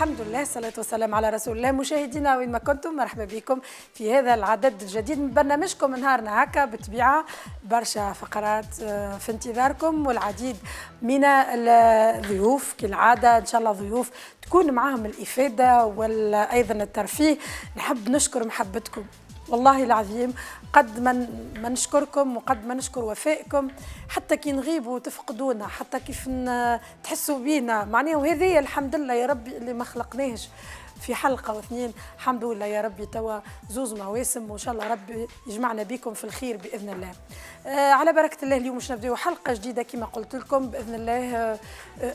الحمد لله الصلاة والسلام على رسول الله مشاهدينا وين ما كنتم مرحبا بكم في هذا العدد الجديد من برنامجكم نهارنا هكا بطبيعة برشا فقرات آه، في انتظاركم والعديد من الضيوف كالعادة إن شاء الله ضيوف تكون معهم الإفادة وأيضا الترفيه نحب نشكر محبتكم والله العظيم قد ما نشكركم وقد ما نشكر وفائكم حتى كي نغيبوا تفقدونا حتى كيف تحسوا بينا معناها وهذه الحمد لله يا ربي اللي ما خلقناهش في حلقة واثنين الحمد لله يا ربي توا زوز مواسم وإن شاء الله ربي يجمعنا بكم في الخير بإذن الله آه، على بركة الله اليوم باش نبداو حلقة جديدة كما قلت لكم بإذن الله آه، آه،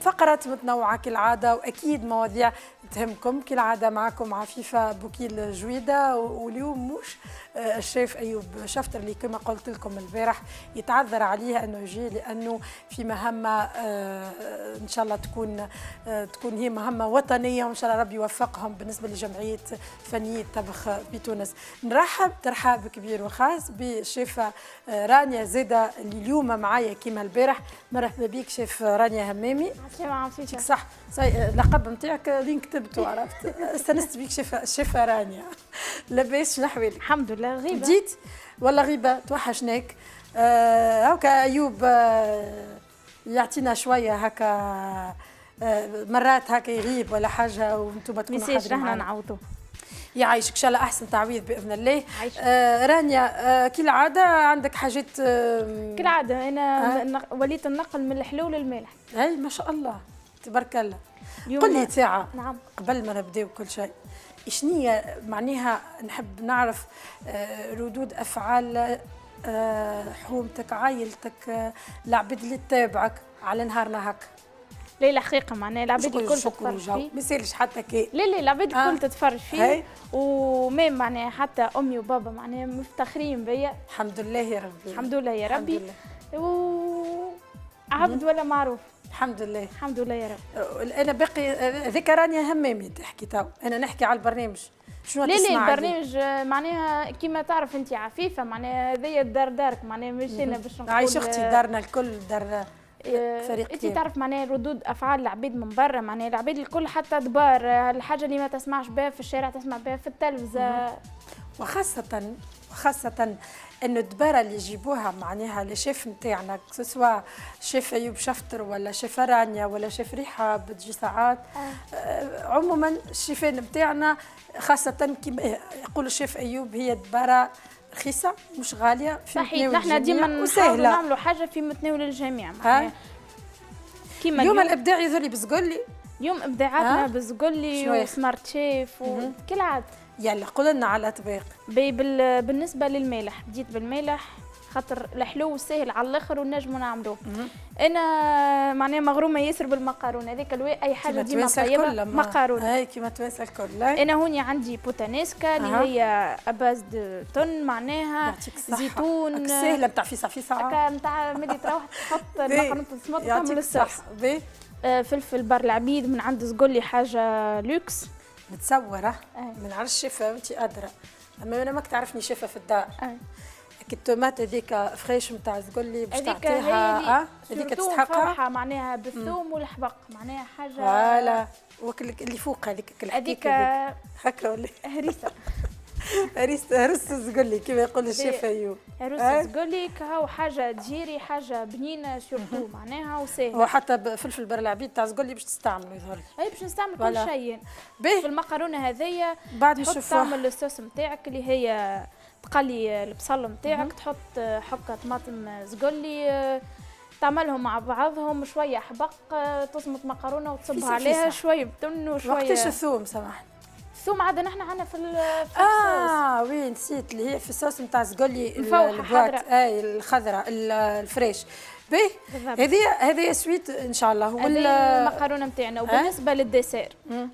فقرات متنوعة كالعادة وأكيد مواضيع تهمكم كالعاده معكم عفيفه بوكيل جويده واليوم مش آه، الشيف ايوب شفتر اللي كما قلت لكم البارح يتعذر عليه انه يجي لانه في مهمه آه، ان شاء الله تكون آه، تكون هي مهمه وطنيه وان شاء الله ربي يوفقهم بالنسبه لجمعيه فنيه الطبخ بتونس نرحب ترحاب كبير وخاص بشيفة رانيا زيده اللي اليوم معايا كما البارح مرحبا بك شيف رانيا همامي عسلامة عفيفه صح لقب نتاعك لينكتب جبته عرفت استنست بك شفا شفا رانيا لاباس شنو احوالك؟ الحمد لله غيبه جيت والله غيبه توحشناك آه ايوب آه يعطينا شويه هكا آه مرات هكا يغيب ولا حاجه وانتم تكونوا حاضرين رحنا نعوضوه يعيشك ان شاء الله احسن تعويض باذن الله آه رانيا آه كالعاده عندك حاجات آه كالعاده انا آه؟ وليت النقل من الحلو للمالح اي ما شاء الله تبارك الله قل لي ساعه نعم قبل ما نبداو كل شيء شنية معناها نحب نعرف آه، ردود افعال آه، حومتك عائلتك آه، العباد اللي تتابعك على نهارنا هكا لا حقيقة معناها العباد الكل تتفرج فيه ما يسالش حتى كي لا لا العباد الكل تتفرج فيه ومام معناها حتى أمي وبابا معناها مفتخرين بيا الحمد لله يا ربي الحمد لله يا ربي و عبد ولا معروف الحمد لله الحمد لله يا رب أه، انا باقي أه، ذكراني همامي تحكي تو انا نحكي على البرنامج شنو لا لا البرنامج أه، معناها كيما تعرف انت عفيفه معناها هذايا الدار دارك معناها مش انا باش نقول عايش اختي دارنا الكل دار فريق انت تعرف معناها ردود افعال العباد من برا معناها العباد الكل حتى دبار الحاجه اللي ما تسمعش بها في الشارع تسمع بها في التلفزه وخاصه وخاصه انه الدباره اللي يجيبوها معناها الشيف نتاعنا سواء شيف ايوب شفتر ولا شيف رانيا ولا شيف ريحه بتجي ساعات آه. آه، عموما الشيفان نتاعنا خاصه كما يقول الشيف ايوب هي دباره رخيصه مش غاليه في صحيح نحن ديما نعملوا حاجه في متناول الجميع كيما اليوم الابداع يزولي لي بزقلي يوم ابداعاتنا بزقلي وسمارت شيف عاد يلا قول لنا على الاطباق بالنسبه للمالح بديت بالمالح خاطر الحلو والسهل على الاخر ونجمو نعملوه انا معناها مغرومه ياسر بالمقارونه هذاك الواء اي حاجه ديما طيبه مقارونه اي كيما تواسى الكل انا هوني عندي بوتانيسكا اللي أه. هي اباز دو تون معناها زيتون سهله نتاع في صافي هكا نتاع ملي تروح تحط المقرونه تسمط تعمل الصح فلفل بر العبيد من عند زقلي حاجه لوكس متصوره أي. من على الشفا وانت ادرى اما انا ماك تعرفني شفا في الدار أي. الطوماط هذيك فريش نتاع تقول لي باش تعطيها آه؟ هذيك تستحقها معناها بالثوم والحبق معناها حاجه فوالا وكل اللي فوق هذيك الحكايه هذيك هكا ولا هريسه هرس هرس زقلي كما يقول الشيف ايوب هرس زقلي أه؟ كهو حاجه تجيري حاجه بنينه سورتو معناها وسهله وحتى فلفل العبيد تاع زقلي باش تستعملوا يظهر اي باش نستعمل كل شيء في المقرونه هذيا بعد نشوف تعمل الصوص نتاعك اللي هي تقلي البصل نتاعك تحط حكه طماطم زقلي تعملهم مع بعضهم شويه حبق تصمت مكرونه وتصبها عليها شويه بتن وشويه وقتاش الثوم سامحني ثم عاد نحن عندنا في, في اه وي نسيت اللي هي في الصوص نتاع زقلي البواط اي الخضراء الفريش باهي هذه هذه سويت ان شاء الله هو المقارونه نتاعنا وبالنسبه آه؟ للديسير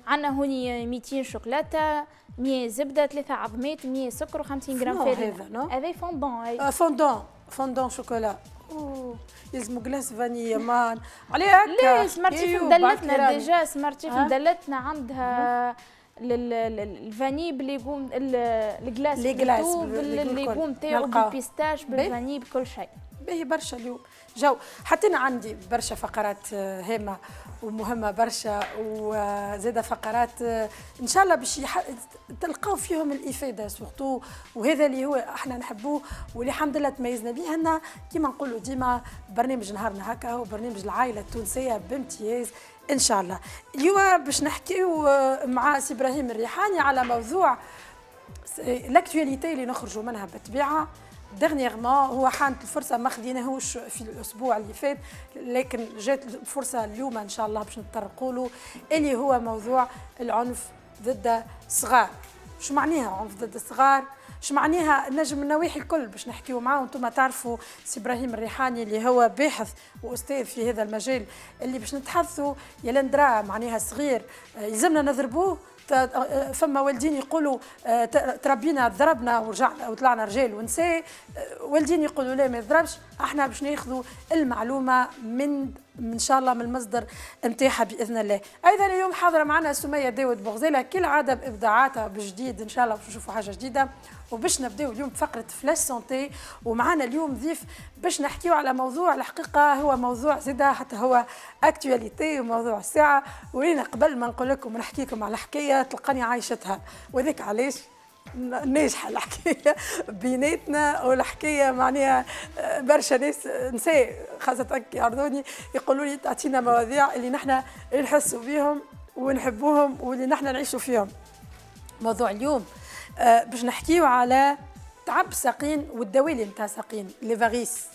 عندنا هوني 200 شوكولاته 100 زبده 3 عظمات 100 سكر و50 جرام فارينه هذا فوندون آه، فوندون فوندون شوكولا اوه يلزم كلاس فانيا مان عليها هكا ليش مرتي إيوه، مدلتنا ديجا في مدلتنا عندها الفاني بليغوم الكلاس بليغوم بالليغوم تاعو بالبيستاش بالفاني بكل شيء باهي برشا اليوم جو حتى انا عندي برشا فقرات آه، هامه ومهمه برشا وزادة فقرات آه، ان شاء الله باش يح... تلقاو فيهم الافاده سورتو وهذا اللي هو احنا نحبوه واللي الحمد لله تميزنا به كيما نقولوا ديما برنامج نهارنا هكا هو برنامج العائله التونسيه بامتياز ان شاء الله اليوم باش نحكيو مع سي ابراهيم الريحاني على موضوع لاكتواليتي اللي نخرجوا منها بالطبيعه dernièrement هو حانت الفرصه ما خديناهوش في الاسبوع اللي فات لكن جات الفرصه اليوم ان شاء الله باش نتطرقوا له اللي هو موضوع العنف ضد الصغار شو معناها عنف ضد الصغار اش معناها نجم النواحي الكل باش نحكيو معاه وانتم تعرفوا سي ابراهيم الريحاني اللي هو باحث واستاذ في هذا المجال اللي باش نتحدثوا يا لندرا معناها صغير يلزمنا نضربوه فما والدين يقولوا تربينا ضربنا ورجعنا وطلعنا رجال ونساء والدين يقولوا لا ما يضربش احنا باش ناخذوا المعلومه من ان شاء الله من المصدر نتاعها باذن الله ايضا اليوم حاضره معنا سميه داود كل كالعاده بابداعاتها بجديد ان شاء الله باش نشوفوا حاجه جديده وباش نبداو اليوم بفقره فلاش سونتي ومعنا اليوم ضيف باش نحكيو على موضوع الحقيقه هو موضوع زاده حتى هو اكتواليتي وموضوع الساعه ولينا قبل ما نقول لكم لكم على حكايه تلقاني عايشتها وذاك علاش ناجحه الحكايه بيناتنا والحكايه معناها آه، برشا ناس نساء خاصه يعرضوني يقولوا لي تعطينا مواضيع اللي نحن نحسوا بيهم ونحبوهم واللي نحن نعيشوا فيهم موضوع اليوم آه، باش نحكيو على تعب ساقين والدوالي نتاع ساقين لي فاريس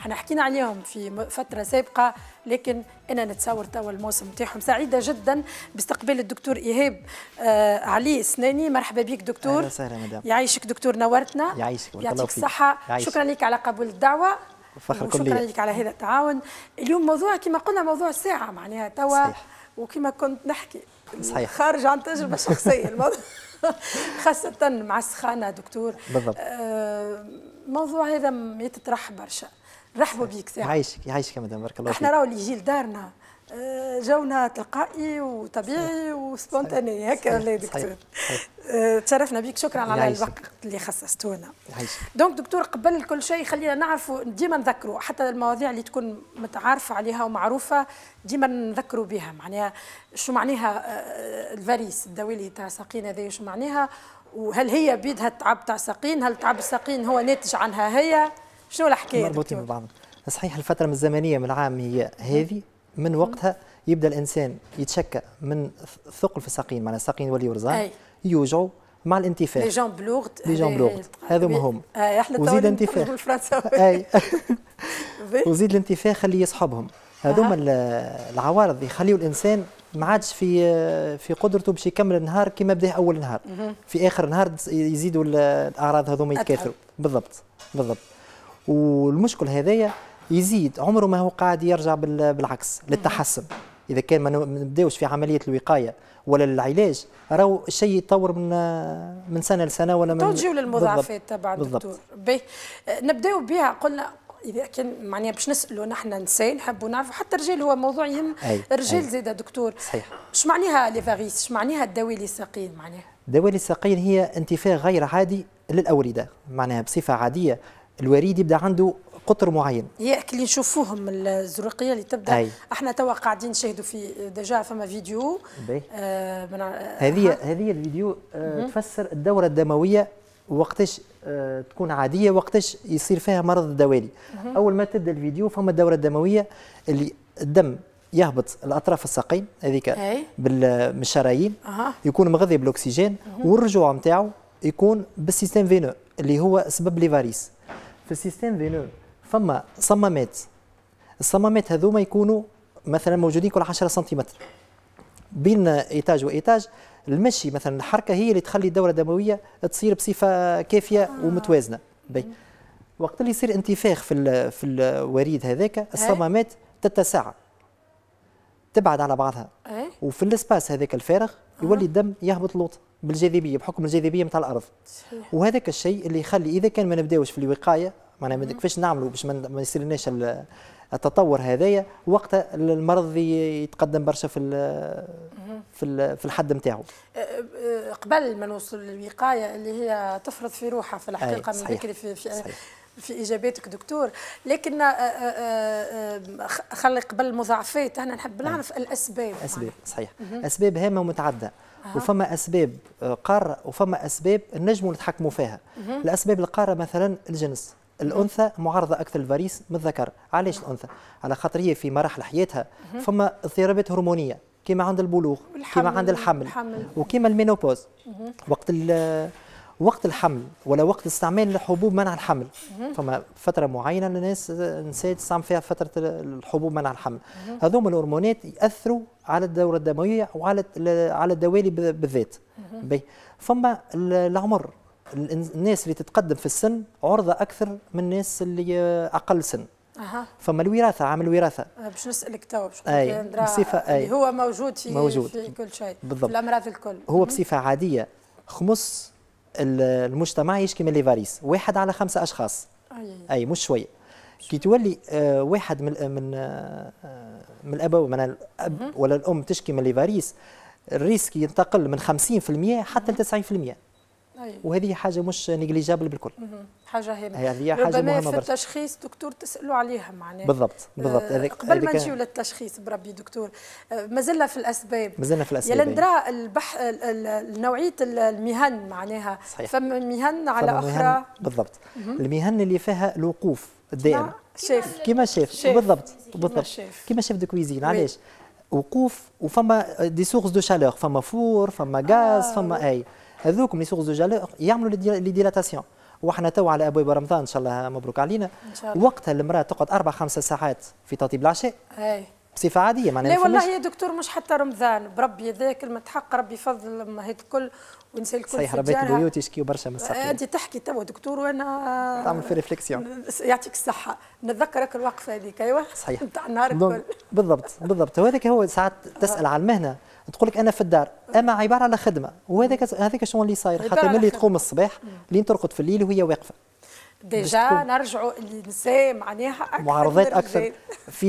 احنا حكينا عليهم في فتره سابقه لكن انا نتصور توا الموسم نتاعهم سعيده جدا باستقبال الدكتور ايهاب آه علي سناني مرحبا بك دكتور اهلا وسهلا مدام يعيشك دكتور نورتنا يعيشك يعطيك الصحه شكرا لك على قبول الدعوه وفخر كلي شكرا لك على هذا التعاون اليوم موضوع كما قلنا موضوع ساعه معناها توا وكما كنت نحكي صحيح خارج عن تجربه شخصيه الموضوع خاصة مع السخانة دكتور بالضبط الموضوع آه هذا يتطرح برشا رحبوا بيك ساعة يعيشك يعيشك يا مدام بارك الله فيك احنا راهو اللي يجي لدارنا آه، جونا تلقائي وطبيعي وسبونتاني هكا ولا دكتور آه، تشرفنا بك شكرا على الوقت اللي خصصتونا دونك دكتور قبل كل شيء خلينا نعرفوا ديما نذكروا حتى المواضيع اللي تكون متعارفه عليها ومعروفه ديما نذكروا بها معناها شو معناها آه، الفاريس الدواء اللي تاع الساقين هذا شو معناها وهل هي بيدها التعب تاع الساقين هل تعب الساقين هو ناتج عنها هي شنو الحكايه مربوطين ببعض صحيح الفتره الزمنيه من العام هي هذه من وقتها يبدا الانسان يتشكى من ثقل في الساقين معناها الساقين يوليو رزان يوجعوا مع الانتفاخ لي جون بلوغد لي جون بلوغد هذوما هم آه، وزيد الانتفاخ اي وزيد الانتفاخ اللي يصحبهم هذوما العوارض يخليوا الانسان ما عادش في في قدرته باش يكمل النهار كما بدا اول نهار في اخر النهار يزيدوا الاعراض هذوما يتكاثروا بالضبط بالضبط والمشكل هذايا يزيد عمره ما هو قاعد يرجع بالعكس للتحسن اذا كان ما نبداوش في عمليه الوقايه ولا العلاج راهو الشيء يتطور من من سنه لسنه ولا من توجيو للمضاعفات تبع الدكتور نبداو بها قلنا اذا كان معناها باش نسالوا نحن نساء نحبوا نعرفوا حتى الرجال هو موضوع يهم الرجال زاد دكتور صحيح اش معناها لي فاغيس اش معناها الدواء الساقين معناها الدواء الساقين هي انتفاخ غير عادي للاورده معناها بصفه عاديه الوريد يبدا عنده قطر معين اللي نشوفوهم الزرقيه اللي تبدا أي. احنا توا قاعدين نشاهدوا في ديجا فما فيديو آه من هذه آه. هذه الفيديو آه تفسر الدوره الدمويه وقتاش آه تكون عاديه وقتاش يصير فيها مرض الدوالي مم. اول ما تبدا الفيديو فما الدوره الدمويه اللي الدم يهبط الاطراف الساقين هذيك بالشرايين أه. يكون مغذي بالاكسجين والرجوع نتاعو يكون بالسيستم فينو اللي هو سبب لي فاريس في السيستم فينو فما صمامات الصمامات هذوما يكونوا مثلا موجودين كل 10 سنتيمتر بين ايتاج وايتاج المشي مثلا الحركه هي اللي تخلي الدوره الدمويه تصير بصفه كافيه آه. ومتوازنه بي. وقت اللي يصير انتفاخ في في الوريد هذاك إيه. الصمامات تتسع تبعد على بعضها إيه. وفي الاسباس هذاك الفارغ آه. يولي الدم يهبط لوط بالجاذبيه بحكم الجاذبيه نتاع الارض وهذاك الشيء اللي يخلي اذا كان ما نبداوش في الوقايه معناها كيفاش نعملوا باش ما يصيرناش التطور هذايا وقت المرض يتقدم برشا في الـ في الـ في الحد نتاعو أه، أه، أه، قبل ما نوصل للوقايه اللي هي تفرض في روحها في الحقيقه من ذكري في, في في اجاباتك دكتور لكن خلي قبل المضاعفات انا نحب نعرف الاسباب اسباب صحيح اسباب هامه ومتعدده وفما اسباب قاره وفما اسباب نجموا نتحكموا فيها الاسباب القاره مثلا الجنس الانثى معرضه اكثر للفاريس من الذكر علاش الانثى على خاطر هي في مراحل حياتها فما اضطرابات هرمونيه كما عند البلوغ كما عند الحمل, الحمل. وكما المينوبوز وقت وقت الحمل ولا وقت استعمال الحبوب منع الحمل فما فترة معينة الناس نسيت تستعمل فيها فترة الحبوب منع الحمل هذوما الهرمونات يأثروا على الدورة الدموية وعلى على الدوالي بالذات فما العمر الناس اللي تتقدم في السن عرضه اكثر من الناس اللي اقل سن أها. فما الوراثه عامل وراثة آه، باش نسالك توا باش أي. بصفه أي. هو موجود في موجود. في كل شيء بالضبط. في الامراض الكل هو بصفه عاديه خمس المجتمع يشكي من ليفاريس واحد على خمسه اشخاص اي, أي مش شويه كي تولي آه واحد من آه، من آه من الأب من الاب ولا الام تشكي من ليفاريس الريسك ينتقل من 50% حتى ل 90% وهذه حاجه مش نيجليجابل بالكل حاجه هامه هذه حاجه ربما مهمه في التشخيص دكتور تسالوا عليها معناها بالضبط آه، بالضبط آه قبل ما نجيو للتشخيص بربي دكتور آه مازلنا في الاسباب مازلنا في الاسباب يعني ندرا البح... نوعيه المهن معناها صحيح. فما مهن على فم اخرى بالضبط مم. المهن اللي فيها الوقوف الدائم نعم، شيف كيما شيف, شيف. بالضبط بالضبط كيما شيف دو كويزين علاش وقوف وفما دي سورس دو شالور فما فور فما غاز آه. فما اي هذوكم لي سورس دو جالور يعملوا لي ديلاتاسيون وحنا تو على ابواب رمضان ان شاء الله مبروك علينا إن شاء الله. وقتها المراه تقعد اربع خمس ساعات في تطيب العشاء اي بصفه عاديه معناها لا والله يا دكتور مش حتى رمضان بربي ذاك المتحق ربي يفضل الامهات الكل ونسى الكل صحيح ربيت البيوت يشكيو برشا من الصحة انت تحكي توا دكتور وانا تعمل في ريفليكسيون يعطيك الصحه نتذكرك الوقفه هذيك ايوه صحيح نتاع النهار الكل بالضبط بالضبط هذاك هو ساعات تسال على المهنه تقول لك انا في الدار اما عباره على خدمه وهذاك هذاك شنو اللي صاير خاطر ملي تقوم الصباح لين ترقد في الليل وهي واقفه ديجا نرجعوا النساء معناها اكثر معارضات اكثر في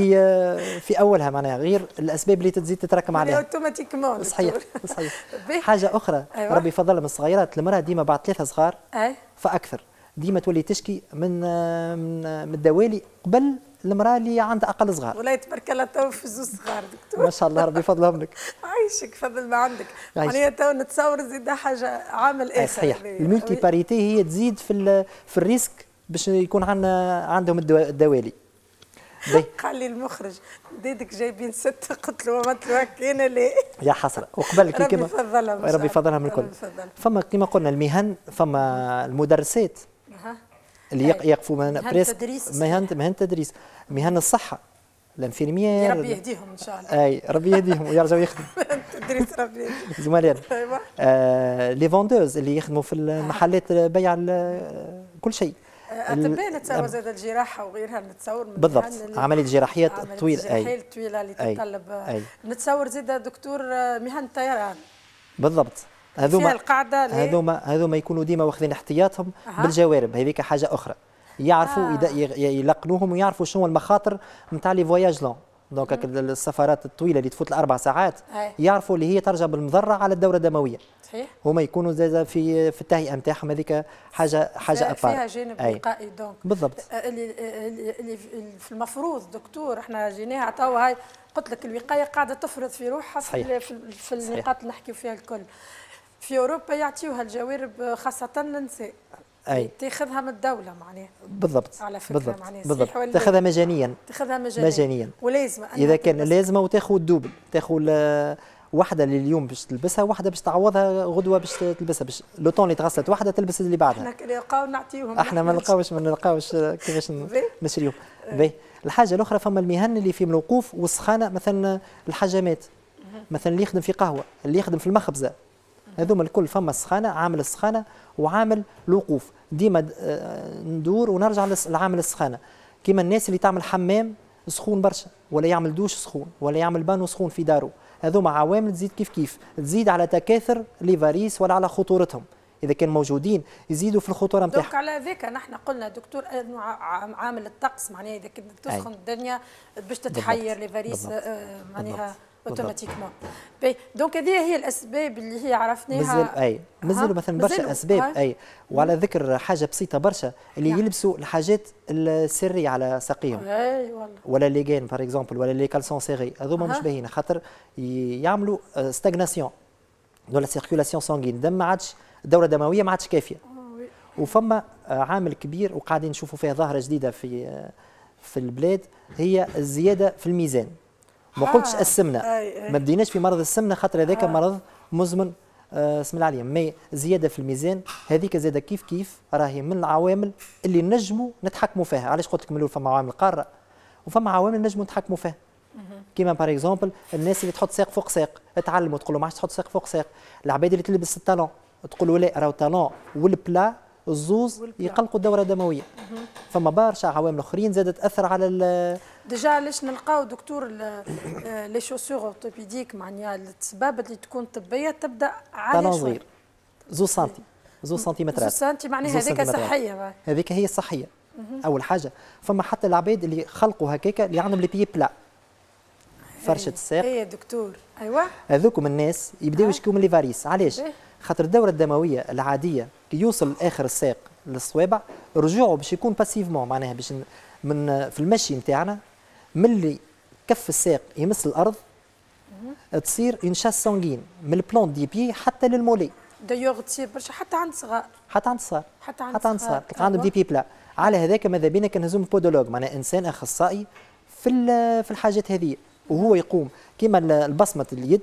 في اولها معناها غير الاسباب اللي تزيد تتراكم عليها اوتوماتيكمون صحيح صحيح حاجه اخرى أيوة. ربي فضل من الصغيرات المراه ديما بعد ثلاثه صغار أي. فاكثر ديما تولي تشكي من من الدوالي قبل المراه اللي عندها اقل صغار ولا تبارك الله تو في زوج صغار دكتور ما شاء الله ربي يفضلهم لك عايشك فضل ما عندك معناها تو نتصور زيد حاجه عامل آه، اخر صحيح إيه، الملتي باريتي هي تزيد في في الريسك باش يكون عندنا عندهم الدوالي قال لي المخرج ديدك جايبين ستة قلت له مثلوا هكينا ليه يا حسرة وقبل كي كما ربي يفضلهم ربي يفضلهم الكل فما كما قلنا المهن فما المدرسات اللي طيب. يقفوا مهن بريس مهن مهن تدريس مهن الصحه الانفيرميير ربي يهديهم ان شاء الله اي ربي يهديهم ويرجعوا يخدموا تدريس ربي زملائنا أيوة. آه، لي فوندوز اللي يخدموا في المحلات آه. بيع كل شيء اطباء آه، نتصور زاد الجراحه وغيرها نتصور بالضبط عمليه جراحيه طويله الجراحيه الطويله اللي تتطلب نتصور زاد دكتور مهن الطيران بالضبط هذوما هذوما هذوما يكونوا ديما واخذين احتياطهم أه. بالجوارب هذيك حاجه اخرى يعرفوا آه. يلقنوهم ويعرفوا شنو المخاطر نتاع لي فواياج لون دونك السفرات الطويله اللي تفوت الاربع ساعات آه. يعرفوا اللي هي ترجع بالمضره على الدوره الدمويه صحيح هما يكونوا زاد في في التهيئه نتاعهم هذيك حاجه حاجه ابار فيها جانب وقائي دونك بالضبط أه، اللي, اللي في المفروض دكتور احنا جيناها توا هاي قلت لك الوقايه قاعده تفرض في روحها صحيح. في, في النقاط اللي نحكيو فيها الكل في اوروبا يعطيوها الجوارب خاصه للنساء اي تاخذها من الدوله معناها بالضبط على فكره بالضبط معناها بالضبط تاخذها مجانيا تاخذها مجانيا مجانيا ولازمه اذا كان لازمه وتاخذ دوبل تاخذ آه، واحده اللي اليوم باش تلبسها واحده باش تعوضها غدوه باش تلبسها باش لو طون اللي تغسلت واحده تلبس اللي بعدها احنا نلقاو نعطيوهم احنا ما نلقاوش ما نلقاوش آه، كيفاش نشريو باهي الحاجه الاخرى فما المهن اللي فيهم الوقوف والسخانه مثلا الحجامات مثلا اللي يخدم في قهوه اللي يخدم في المخبزه هذوما الكل فما سخانه عامل السخانه وعامل الوقوف ديما آه، ندور ونرجع لعامل السخانه كيما الناس اللي تعمل حمام سخون برشا ولا يعمل دوش سخون ولا يعمل بانو سخون في داره هذوما عوامل تزيد كيف كيف تزيد على تكاثر ليفاريس ولا على خطورتهم اذا كان موجودين يزيدوا في الخطوره نتاعهم. على ذاك نحن قلنا دكتور انه عامل الطقس معناها اذا كنت تسخن الدنيا باش تتحير لي فاريس آه، معناها اوتوماتيكمون بي دونك هذه هي الاسباب اللي هي عرفناها مازال اي مازالوا مثلا برشا اسباب اي وعلى ذكر حاجه بسيطه برشا اللي يعني. يلبسوا الحاجات السريه على ساقيهم اي والله ولا لي جين باغ اكزومبل ولا لي كالسون سيري هذوما مش باهيين خاطر يعملوا ستاغناسيون آه، ولا لا سيركولاسيون سانغين الدم ما عادش الدوره الدمويه ما عادش كافيه وفما آه، عامل كبير وقاعدين نشوفوا فيه ظاهره جديده في آه، في البلاد هي الزياده في الميزان ما قلتش آه. السمنه ما بديناش في مرض السمنه خاطر هذاك آه. مرض مزمن اسم آه، العليا مي زياده في الميزان هذيك زاده كيف كيف راهي من العوامل اللي نجموا نتحكموا فيها علاش قلت لك من الاول فما عوامل قاره وفما عوامل نجموا نتحكموا فيها كيما باغ اكزومبل الناس اللي تحط ساق فوق ساق تعلموا تقولوا ما عادش تحط ساق فوق ساق العباد اللي تلبس التالون تقولوا لا راهو التالون والبلا الزوز يقلقوا الدوره الدمويه فما برشا عوامل اخرين زادت تاثر على ديجا علاش نلقاو دكتور لي شوسور اورتوبيديك معناها السباب اللي تكون طبيه تبدا على صغير زوز سنتي زوز سنتيمترات زوز سنتي معناها هذيك صحيه هذيك هي الصحيه اول حاجه فما حتى العباد اللي خلقوا هكاك اللي عندهم لي بيي بلا فرشه إيه. الساق اي دكتور ايوه هذوكم الناس يبداو يشكيو من لي فاريس علاش إيه. خاطر الدوره الدمويه العاديه كي يوصل لاخر الساق للصوابع رجوعه باش يكون باسيفمون معناها باش من في المشي نتاعنا ملي كف الساق يمس الارض تصير ان شاس سونغين من البلون دي بي حتى للمولي دايوغ تصير برشا حتى عند صغار حتى عند صغار حتى عند حتى عند صغار تلقى عندهم أيوة. دي بي بلا على هذاك ماذا بينا كنهزوم بودولوج معناها انسان اخصائي في في الحاجات هذه وهو يقوم كيما البصمه اليد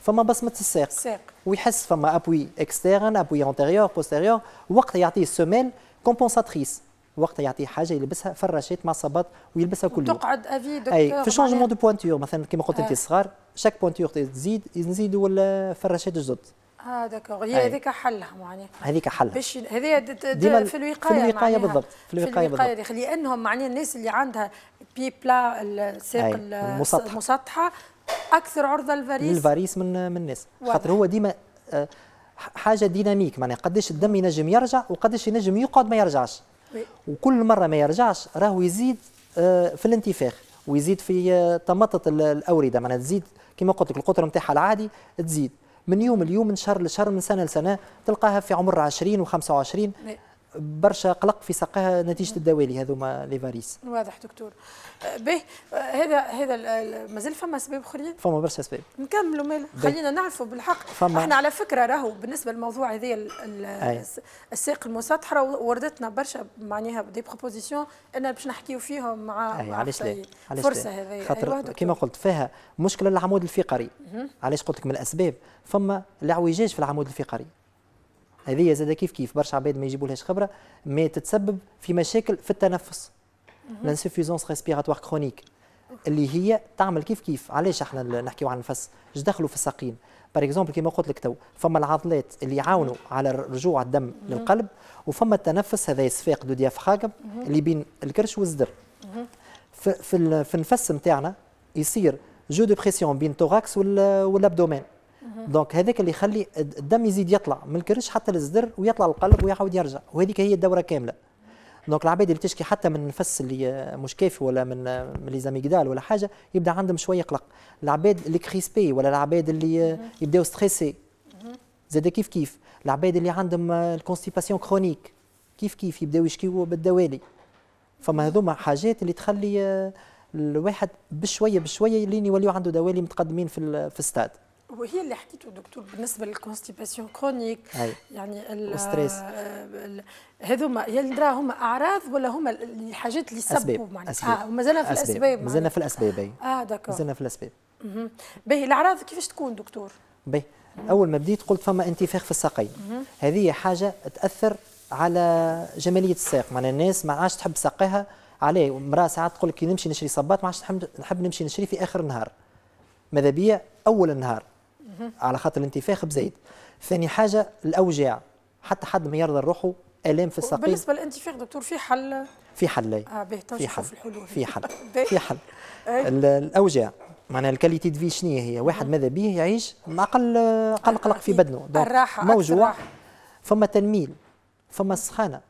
فما بصمه الساق الساق ويحس فما ابوي اكسترن ابوي انتيريور بوستيريور وقت يعطيه سومين كومبونساتريس وقتها يعطيه حاجه يلبسها فراشات مع الصباط ويلبسها كل يوم تقعد افي اي في شونجمون دو بوانتور مثلا كما قلت انت آه. صغار شاك بوانتور تزيد نزيدوا الفراشات الجدد اه داكوغ هي هذيك حلها معناها يعني. هذيك حلها باش هذه في الوقايه في الوقايه بالضبط في الوقايه بالضبط لانهم معناها الناس اللي عندها بي بلا الساق المسطحه اكثر عرضه للفاريس للفاريس من من الناس خاطر هو ديما آه، حاجه ديناميك معناها قداش الدم ينجم يرجع وقداش ينجم يقعد ما يرجعش وكل مره ما يرجعش راهو يزيد آه، في الانتفاخ ويزيد في آه، تمطط الاورده معناها تزيد كما قلت لك القطر نتاعها العادي تزيد من يوم ليوم من شهر لشهر من سنه لسنه تلقاها في عمر 20 و25 برشا قلق في ساقها نتيجه الدوالي هذوما لي فاريس واضح دكتور به أه، أه، هذا هذا مازال فما اسباب اخرين فما برشا اسباب نكملوا مال خلينا نعرفوا بالحق فما احنا على فكره راهو بالنسبه للموضوع هذا الساق المسطحه وردتنا برشا معناها دي بروبوزيسيون انا باش نحكيو فيهم مع, مع علاش فرصه هذه أيوة خاطر كما قلت فيها مشكله العمود الفقري علاش قلت لك من الاسباب فما الاعوجاج في العمود الفقري هذه زاد كيف كيف برشا عباد ما يجيبولهاش خبره ما تتسبب في مشاكل في التنفس لانسفيزونس ريسبيراتوار كرونيك اللي هي تعمل كيف كيف علاش احنا نحكيو عن النفس اش دخلوا في الساقين بار اكزومبل كيما قلت لك تو فما العضلات اللي يعاونوا على رجوع الدم للقلب وفما التنفس هذا السفاق دو ديافراغم اللي بين الكرش والزدر في في النفس نتاعنا يصير جو دو بريسيون بين التوراكس والابدومين دونك هذاك اللي يخلي الدم يزيد يطلع من الكرش حتى للزدر ويطلع للقلب ويعاود يرجع وهذيك هي الدوره كامله دونك العباد اللي تشكي حتى من النفس اللي آه، مش كافي ولا من آه، من ليزاميغدال ولا حاجه يبدا عندهم شويه قلق العباد اللي كريسبي ولا العباد اللي آه، يبداو ستريسي زاد كيف كيف العباد اللي عندهم الكونستيباسيون كرونيك كيف كيف يبداو يشكيو بالدوالي فما هذوما حاجات اللي تخلي الواحد بشويه بشويه لين يوليو عنده دوالي متقدمين في في الستاد وهي اللي حكيته دكتور بالنسبه للكونستيباسيون كرونيك أي. يعني الستريس آه، هذوما يلدرا هما اعراض ولا هما الحاجات اللي سببوا معناتها أسباب. اه ومازلنا في الاسباب آه، مازلنا في الاسباب اه داكور مازلنا في الاسباب باهي الاعراض كيفاش تكون دكتور؟ باهي اول ما بديت قلت فما انتفاخ في الساقين هذه حاجه تاثر على جماليه الساق معناها الناس ما عادش تحب ساقيها عليه مراه ساعات تقول لك نمشي نشري صبات ما عادش نحب نمشي نشري في اخر النهار ماذا بيا اول النهار على خاطر الانتفاخ بزيد ثاني حاجه الاوجاع حتى حد ما يرضى روحه الام في الساقين بالنسبه للانتفاخ دكتور في حل في حل اه في حل في حل في حل الاوجاع معناها الكاليتي دي في شنو هي واحد ماذا به يعيش مع اقل قلق قلق في بدنه الراحه موجوع فما تنميل فما سخانه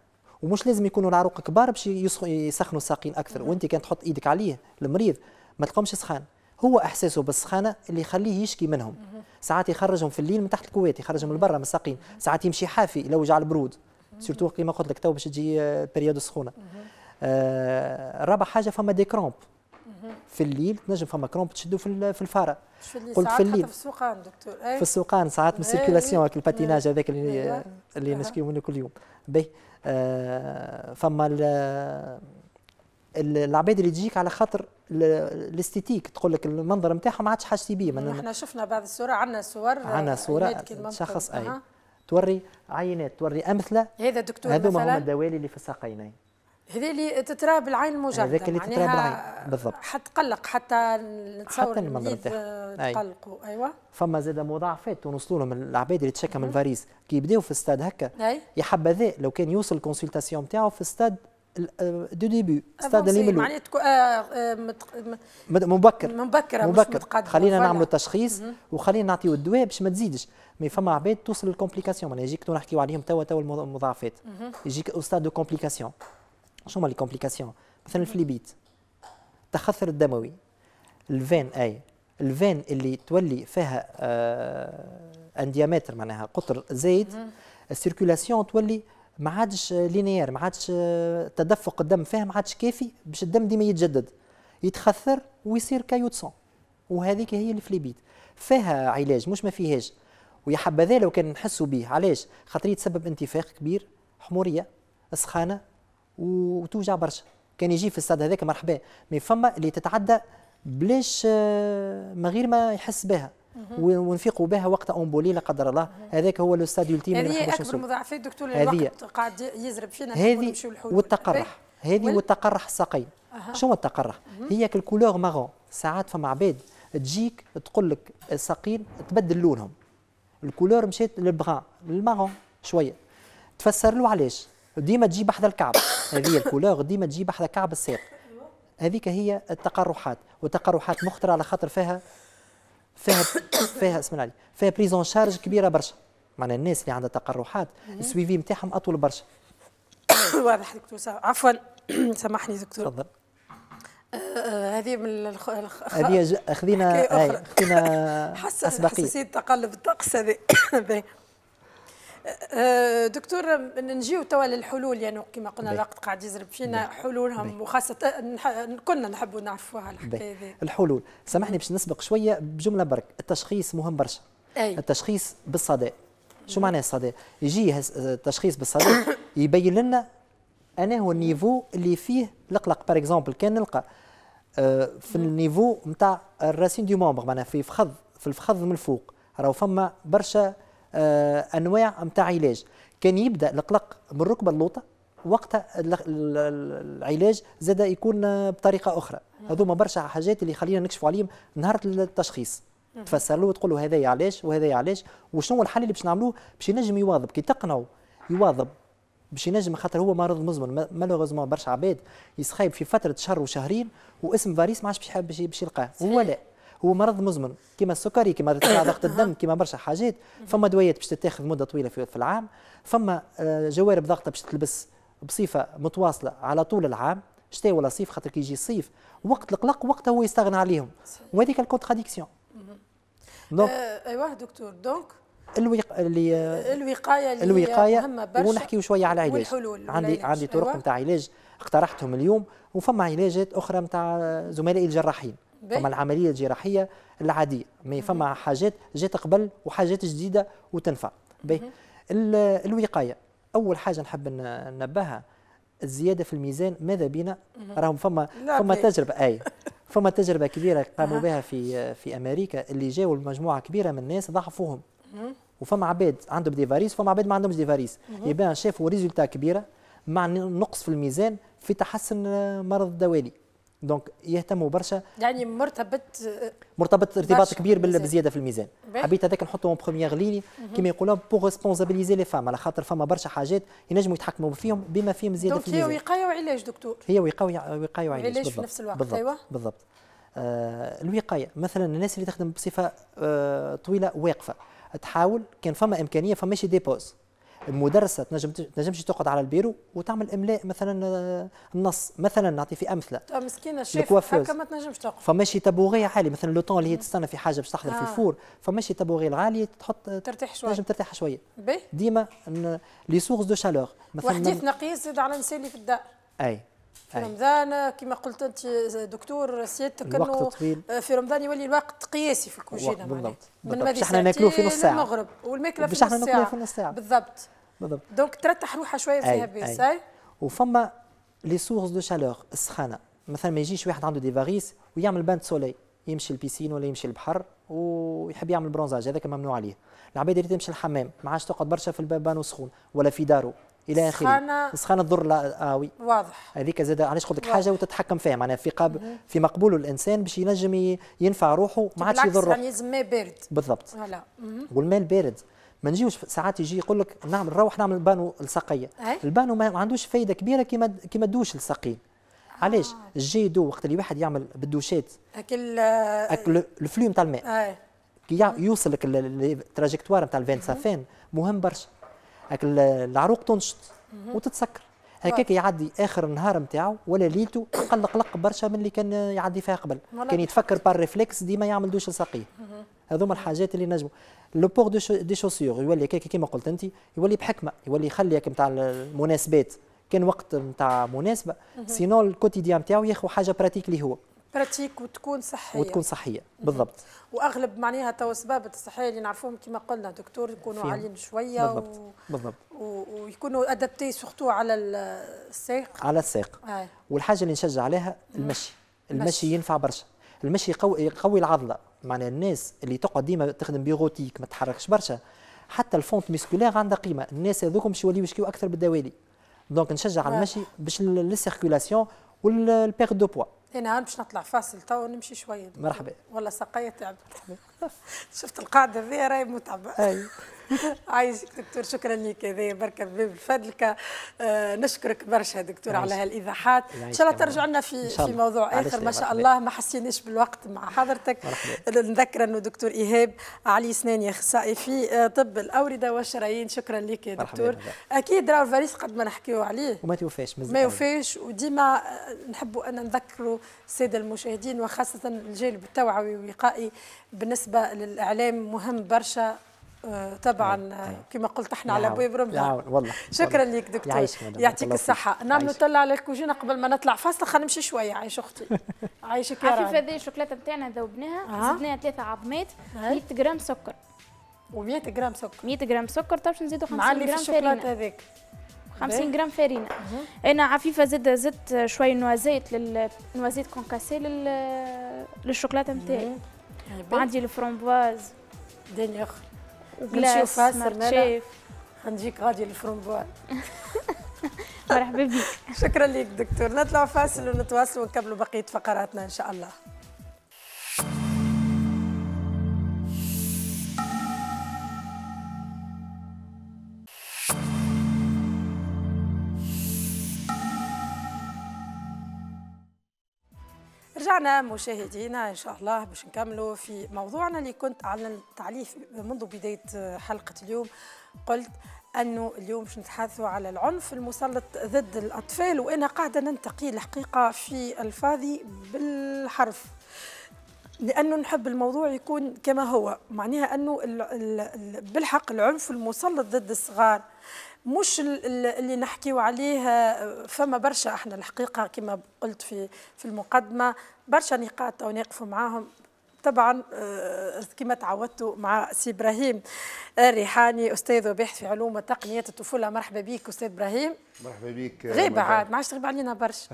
ومش لازم يكونوا العروق كبار باش يسخنوا الساقين اكثر وانت كان تحط ايدك عليه المريض ما تلقاهمش سخان هو احساسه بالسخانه اللي يخليه يشكي منهم ساعات يخرجهم في الليل من تحت الكويت يخرجهم من برا مساقين ساعات يمشي حافي يلوج على البرود سورتو كيما قلت لك تو باش تجي بريود آه، سخونه آه رابع حاجه فما دي كرومب في الليل تنجم فما كرومب تشدو في في الفاره قلت في الليل في السوقان دكتور أي. في السوقان ساعات من السيركيلاسيون إيه. الباتيناج إيه. هذاك اللي, إيه. اللي نشكيو منه كل يوم باهي آه فما العباد اللي تجيك على خاطر الاستيتيك تقول لك المنظر نتاعها ما عادش حاجتي بيه يعني احنا شفنا بعض الصور عندنا صور عندنا آه، صور شخص اي توري عينات توري امثله هذا دكتور هذو هما الدوالي اللي في الساقينين هذا اللي تترى بالعين المجرده هذاك اللي تترى بالعين بالضبط حتقلق حتى نتصور حتى المنظر نتاعها تقلقوا ايوه فما زاد مضاعفات ونوصلوا لهم العباد اللي تشكى من الفاريس كي يبداو في الستاد هكا يا حبذا لو كان يوصل الكونسلتاسيون نتاعو في الستاد دو ديبي ستاد لي ملو معناتها آه مبكر مبكره مبكر خلينا نعملوا تشخيص وخلينا نعطيو الدواء باش ما تزيدش مي فما عباد توصل للكومبليكاسيون معناها يجيك نحكيو عليهم توا توا المضاعفات يجيك استاد دو كومبليكاسيون شنو هما لي كومبليكاسيون مثلا الفليبيت التخثر الدموي الفين اي الفين اللي تولي فيها آه ان ديامتر معناها قطر زايد السيركولاسيون تولي ما عادش لينيير ما عادش آه، تدفق الدم فيها ما عادش كافي باش الدم ديما يتجدد يتخثر ويصير كايو وهذيك هي الفليبيد فيها علاج مش ما فيهاش ويا حبذا لو كان نحسوا به علاش خاطر يتسبب انتفاخ كبير حموريه سخانه وتوجع برشا كان يجي في الصاد هذاك مرحبا مي فما اللي تتعدى بلاش آه، من غير ما يحس بها ونفيقوا بها وقت امبولي لا قدر الله هذاك هو لو ستاديو التيم اللي هذه اكبر مضاعفات دكتور الوقت قاعد يزرب فينا هذه والتقرح إيه؟ هذه والتقرح الساقي شنو التقرح هي كالكولور ماغون ساعات فما عباد تجيك تقول لك الساقين تبدل لونهم الكولور مشات للبغا للماغون شويه تفسر له علاش ديما تجي بحذا الكعب هذه الكولور ديما تجي بحذا كعب الساق أيوة. هذيك هي التقرحات وتقرحات مخطره على خاطر فيها فيها فيها اسم لي فيها بريزون شارج كبيره برشا معناها الناس اللي عندها تقرحات السويفي نتاعهم اطول برشا واضح دكتور عفوا سامحني دكتور تفضل آه، آه، هذه من الخ... الخ... هذه خذينا اخذينا حساسيه تقلب الطقس هذه أه، دكتور نجيو توا للحلول يعني كما قلنا الوقت قاعد يزرب فينا حلولهم وخاصه كلنا نحبوا نعرفوها الحكايه هذه الحلول سامحني باش نسبق شويه بجمله برك التشخيص مهم برشا التشخيص بالصدى شو معناه الصدى يجي التشخيص بالصدى يبين لنا انا هو النيفو اللي فيه القلق باغ اكزومبل كان نلقى أه، في النيفو نتاع الراسين دي مومبر معناها في فخذ في الفخذ من الفوق راهو فما برشا آه، انواع نتاع علاج كان يبدا القلق من الركبه اللوطه وقتها العلاج زاد يكون بطريقه اخرى هذوما برشا حاجات اللي خلينا نكشفوا عليهم نهار التشخيص نعم. تفسر له وتقول له هذا علاش وهذا علاش وشنو الحل اللي باش نعملوه باش ينجم يواظب كي تقنعوا يواظب باش ينجم خاطر هو مرض مزمن مالوغوزمون برشا عباد يسخايب في فتره شهر وشهرين واسم فاريس ما عادش باش يلقاه هو لا هو مرض مزمن كما السكري كما ضغط الدم كما برشا حاجات فما دويات باش تتاخذ مده طويله في, في العام فما آه، جوارب ضغطه باش تلبس بصفه متواصله على طول العام شتاء ولا صيف خاطر كي يجي الصيف وقت القلق وقتها هو يستغنى عليهم وهذيك الكونتراديكسيون دونك آه، ايوه دكتور دونك الوق... اللي آه، الوقايه اللي الوقايه مهمه برشا ونحكيو شويه على العلاج والحلول عندي عندي طرق نتاع أيوة. علاج اقترحتهم اليوم وفما علاجات اخرى نتاع زملائي الجراحين فما العمليه الجراحيه العاديه ما فما حاجات جات قبل وحاجات جديده وتنفع الوقايه اول حاجه نحب ننبهها الزياده في الميزان ماذا بينا راهم فما فما تجربه اي فما تجربه كبيره قاموا بها في في امريكا اللي جاوا مجموعه كبيره من الناس ضعفوهم وفما عباد عندهم دي فاريس وفما عباد ما عندهمش دي فاريس يبان شافوا ريزولتا كبيره مع نقص في الميزان في تحسن مرض دوالي دونك يهتموا برشا يعني مرتبط مرتبط ارتباط كبير بالزياده في الميزان حبيت هذاك نحطه اون بروميير ليني كيما يقولوا بوغ ريسبونسابيليزي لي فام على خاطر فما برشا حاجات ينجموا يتحكموا فيهم بما فيهم زياده في الميزان هي وقايه وعلاج دكتور هي وقايه وقايه وعلاج بالضبط في نفس الوقت بالضبط ايوه بالضبط آه الوقايه مثلا الناس اللي تخدم بصفه آه طويله واقفه تحاول كان فما امكانيه فما شي ديبوز مدرسه تنجم تنجمش تقعد على البيرو وتعمل املاء مثلا آه، النص مثلا نعطي في امثله طيب، مسكينه الشيخ هكا ما تنجمش تقعد فماشي تابوغي عالي مثلا لو طون اللي هي تستنى في حاجه باش تحضر آه. في الفور فماشي تابوغي العالي تحط آه، ترتاح شويه تنجم ترتاح شويه ديما لي سورس دو شالور مثلا وحديث نقي زاد على الانسان اللي في الدار اي في رمضان كما قلت انت دكتور سيادتك انه آه، في رمضان يولي الوقت قياسي في الكوجينه بالضبط من بالضبط. احنا ناكلوه في نص ساعه المغرب والماكله في نص ساعه بالضبط بالضبط دونك ترتاح روحها شويه فيها بيس اي وفما لي سورس دو شالور السخانه مثلا ما يجيش واحد عنده دي فاريس ويعمل بان سولي يمشي البيسين ولا يمشي البحر ويحب يعمل برونزاج هذاك ممنوع عليه العباد اللي تمشي الحمام ما عادش تقعد برشا في البابان وسخون ولا في داره الى اخره سخانه تضر لا اه وي واضح هذيك زاد علاش قلت لك حاجه وتتحكم فيها معناها في قاب في مقبول الانسان باش ينجم ينفع روحه ما عادش يضر روحه بالضبط والماء البارد ما نجيوش ساعات يجي يقول لك نعمل نروح نعمل بانو الساقيه البانو ما عندوش فايده كبيره كيما كيما الدوش الساقين آه. علاش دو وقت اللي واحد يعمل بالدوشات اكل آه، اكل الفلو نتاع الماء آه. يوصل لك التراجكتوار نتاع الفين سافين مهم برشا العروق تنشط وتتسكر طيب. هكاك يعدي اخر النهار نتاعو ولا ليلته قلق لق برشا من اللي كان يعدي فيها قبل كان يتفكر بار ريفلكس ديما يعمل دوش لساقيه هذوما الحاجات اللي نجموا لو بور دي شوسيور يولي كيما قلت انت يولي بحكمه يولي يخليك نتاع المناسبات كان وقت نتاع مناسبه سينو الكوتيديان نتاعو ياخذ حاجه براتيك اللي هو براتيك وتكون صحيه وتكون صحيه بالضبط واغلب معناها توا سباب الصحيه اللي نعرفوهم كما قلنا دكتور يكونوا عاليين شويه بالضبط و... بالضبط و... ويكونوا ادابتي سورتو على الساق على الساق آه. والحاجه اللي نشجع عليها المشي المشي, المشي ينفع برشا المشي يقوي, قوي العضله معناها الناس اللي تقعد ديما تخدم بيروتيك ما تحركش برشا حتى الفونت ميسكولير عندها قيمه الناس هذوكم باش يوليو يشكيو اكثر بالدوالي دونك نشجع على نعم. المشي باش للسيركولاسيون والبيغ دو بوا انا باش نطلع فاصل تو نمشي شويه مرحبا والله ساقيه تعبت شفت القاعده ذي راهي متعبه عايشك دكتور شكرا لك هذا بركه باب آه نشكرك برشا دكتور على هالايضاحات ان شاء الله ترجع لنا في في موضوع اخر ما شاء الله ما حسيناش بالوقت مع حضرتك نذكر انه دكتور ايهاب علي سناني اخصائي في آه، طب الاورده والشرايين شكرا لك يا دكتور اكيد راهو الفاريس قد ما نحكيو عليه وما توفاش ما يوفاش وديما آه، نحبوا ان نذكروا الساده المشاهدين وخاصه الجانب التوعوي والوقائي بالنسبه للاعلام مهم برشا طبعا طيب، طيب. كما قلت احنا على باب رمضان والله شكرا لك دكتور يعطيك الصحه نعمل طلع على الكوجينه قبل ما نطلع فاصل خلينا نمشي شويه عايش اختي عايشك يا عفيفه هذه الشوكولاته نتاعنا ذوبناها زدناها ثلاثه عظمات 100 جرام سكر و100 جرام سكر 100 جرام سكر طبعا نزيدوا 50 جرام فارينه هذاك 50 جرام فرينه انا عفيفه زدت زدت شويه نوازيت للنوازيت كونكاسي للشوكولاته نتاعي عندي الفرومبواز دنيا اخرى جلاس مرشاف غنجيك غادي الفرنبوان مرحبا بك شكرا لك دكتور نطلع فاصل ونتواصل ونكملوا بقيه فقراتنا ان شاء الله رجعنا مشاهدينا ان شاء الله باش نكملوا في موضوعنا اللي كنت اعلنت عليه منذ بدايه حلقه اليوم قلت انه اليوم باش نتحدثوا على العنف المسلط ضد الاطفال وانا قاعده ننتقي الحقيقه في الفاظي بالحرف لانه نحب الموضوع يكون كما هو معناها انه بالحق العنف المسلط ضد الصغار مش اللي نحكيو عليه آه، فما برشا احنا الحقيقه كما قلت في في المقدمه برشا نقاط او نقفوا معاهم طبعا آه، كما تعودتوا مع سي ابراهيم الريحاني آه، استاذ وباحث في علوم وتقنيات الطفوله مرحبا بك استاذ ابراهيم مرحبا بك غيبه عاد ما عادش تغيب علينا برشا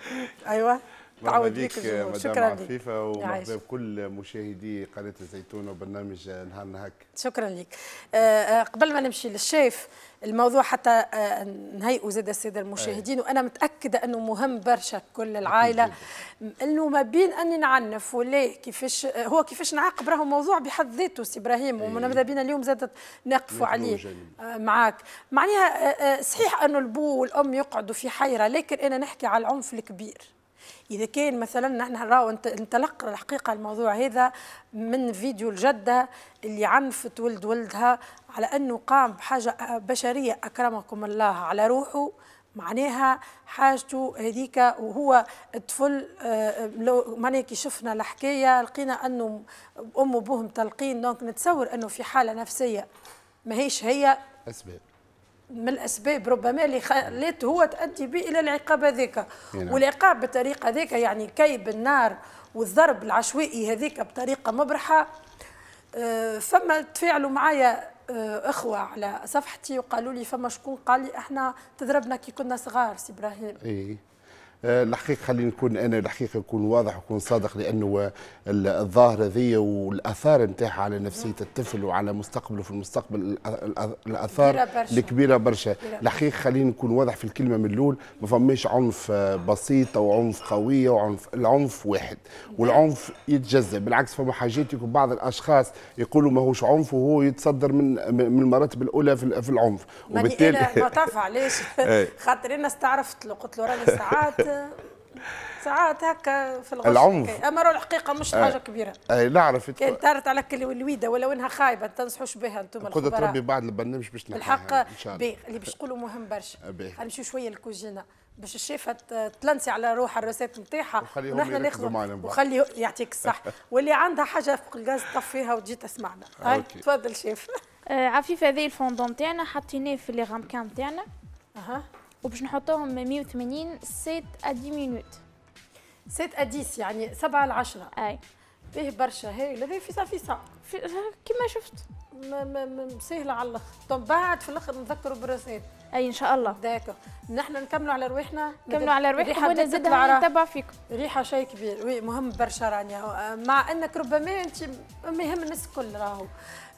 ايوه تعود بك شكرا لك عفيفه ومرحبا بكل مشاهدي قناه الزيتون وبرنامج نهار هك شكرا لك آه، آه، قبل ما نمشي للشيف الموضوع حتى آه، نهيئوا زاد الساده المشاهدين وانا متاكده انه مهم برشا كل العائله انه ما بين اني نعنف ولا كيفاش هو كيفاش نعاقب راهو موضوع بحد ذاته سي ابراهيم أيه. وماذا بينا اليوم زاد نقفوا عليه معاك معناها صحيح انه البو والام يقعدوا في حيره لكن انا نحكي على العنف الكبير اذا كان مثلا نحن راهو انطلق الحقيقه الموضوع هذا من فيديو الجده اللي عنفت ولد ولدها على انه قام بحاجه بشريه اكرمكم الله على روحه معناها حاجته هذيك وهو الطفل آه، لو معناها كي شفنا الحكايه لقينا انه امه وبوه متلقين دونك نتصور انه في حاله نفسيه ماهيش هي اسباب من الاسباب ربما اللي خلت هو تؤدي به الى العقاب هذاك نعم. والعقاب بطريقه هذاك يعني كيب النار والضرب العشوائي هذيك بطريقه مبرحه آه، فما تفاعلوا معايا آه، اخوه على صفحتي وقالوا لي فما شكون قال لي احنا تضربنا كي كنا صغار سي ابراهيم إيه. آه، الحقيقه خليني نكون انا الحقيقه نكون واضح ونكون صادق لانه الظاهره ذي والاثار نتاعها على نفسيه الطفل وعلى مستقبله في المستقبل الاثار الكبيره برشا الحقيقه خليني نكون واضح في الكلمه من الاول ما فماش عنف آه، بسيط او عنف قويه وعنف العنف واحد نعم. والعنف يتجزا بالعكس فما حاجات يكون بعض الاشخاص يقولوا ماهوش عنف وهو يتصدر من من المراتب الاولى في العنف وبالتالي ما طاف علاش إيه. خاطر انا استعرفت قلت له راني ساعات ساعات هكا في الغش العنف اما راه الحقيقه مش حاجه كبيره اي نعرف كان دارت على الويده ولا وينها خايبه تنصحوش بها انتم قدرة ربي بعد البرنامج باش نحكي الحق اللي باش نقولوا مهم برشا نمشيو شويه للكوجينه باش الشيفه تلنسي على روحها الرسات نتاعها ونحن ناخذ وخلي يعطيك الصح واللي عندها حاجه فوق الغاز طفيها وتجي تسمعنا هاي تفضل شيف أه، عفيف هذه الفوندون تاعنا حطيناه في لي غامكان تاعنا اها وباش نحطوهم 180 7 ا 10 مينوت 7 ا 10 يعني 7 ل 10 اي فيه برشا هي هذا في صافي في كيما شفت سهله على الاخر طب بعد في الاخر نذكروا بالرسائل اي ان شاء الله داكو نحن نكملوا على رواحنا نكملوا على رواحنا وانا نتبع فيكم ريحه شيء كبير وي مهم برشا راني مع انك ربما انت مهم الناس الكل راهو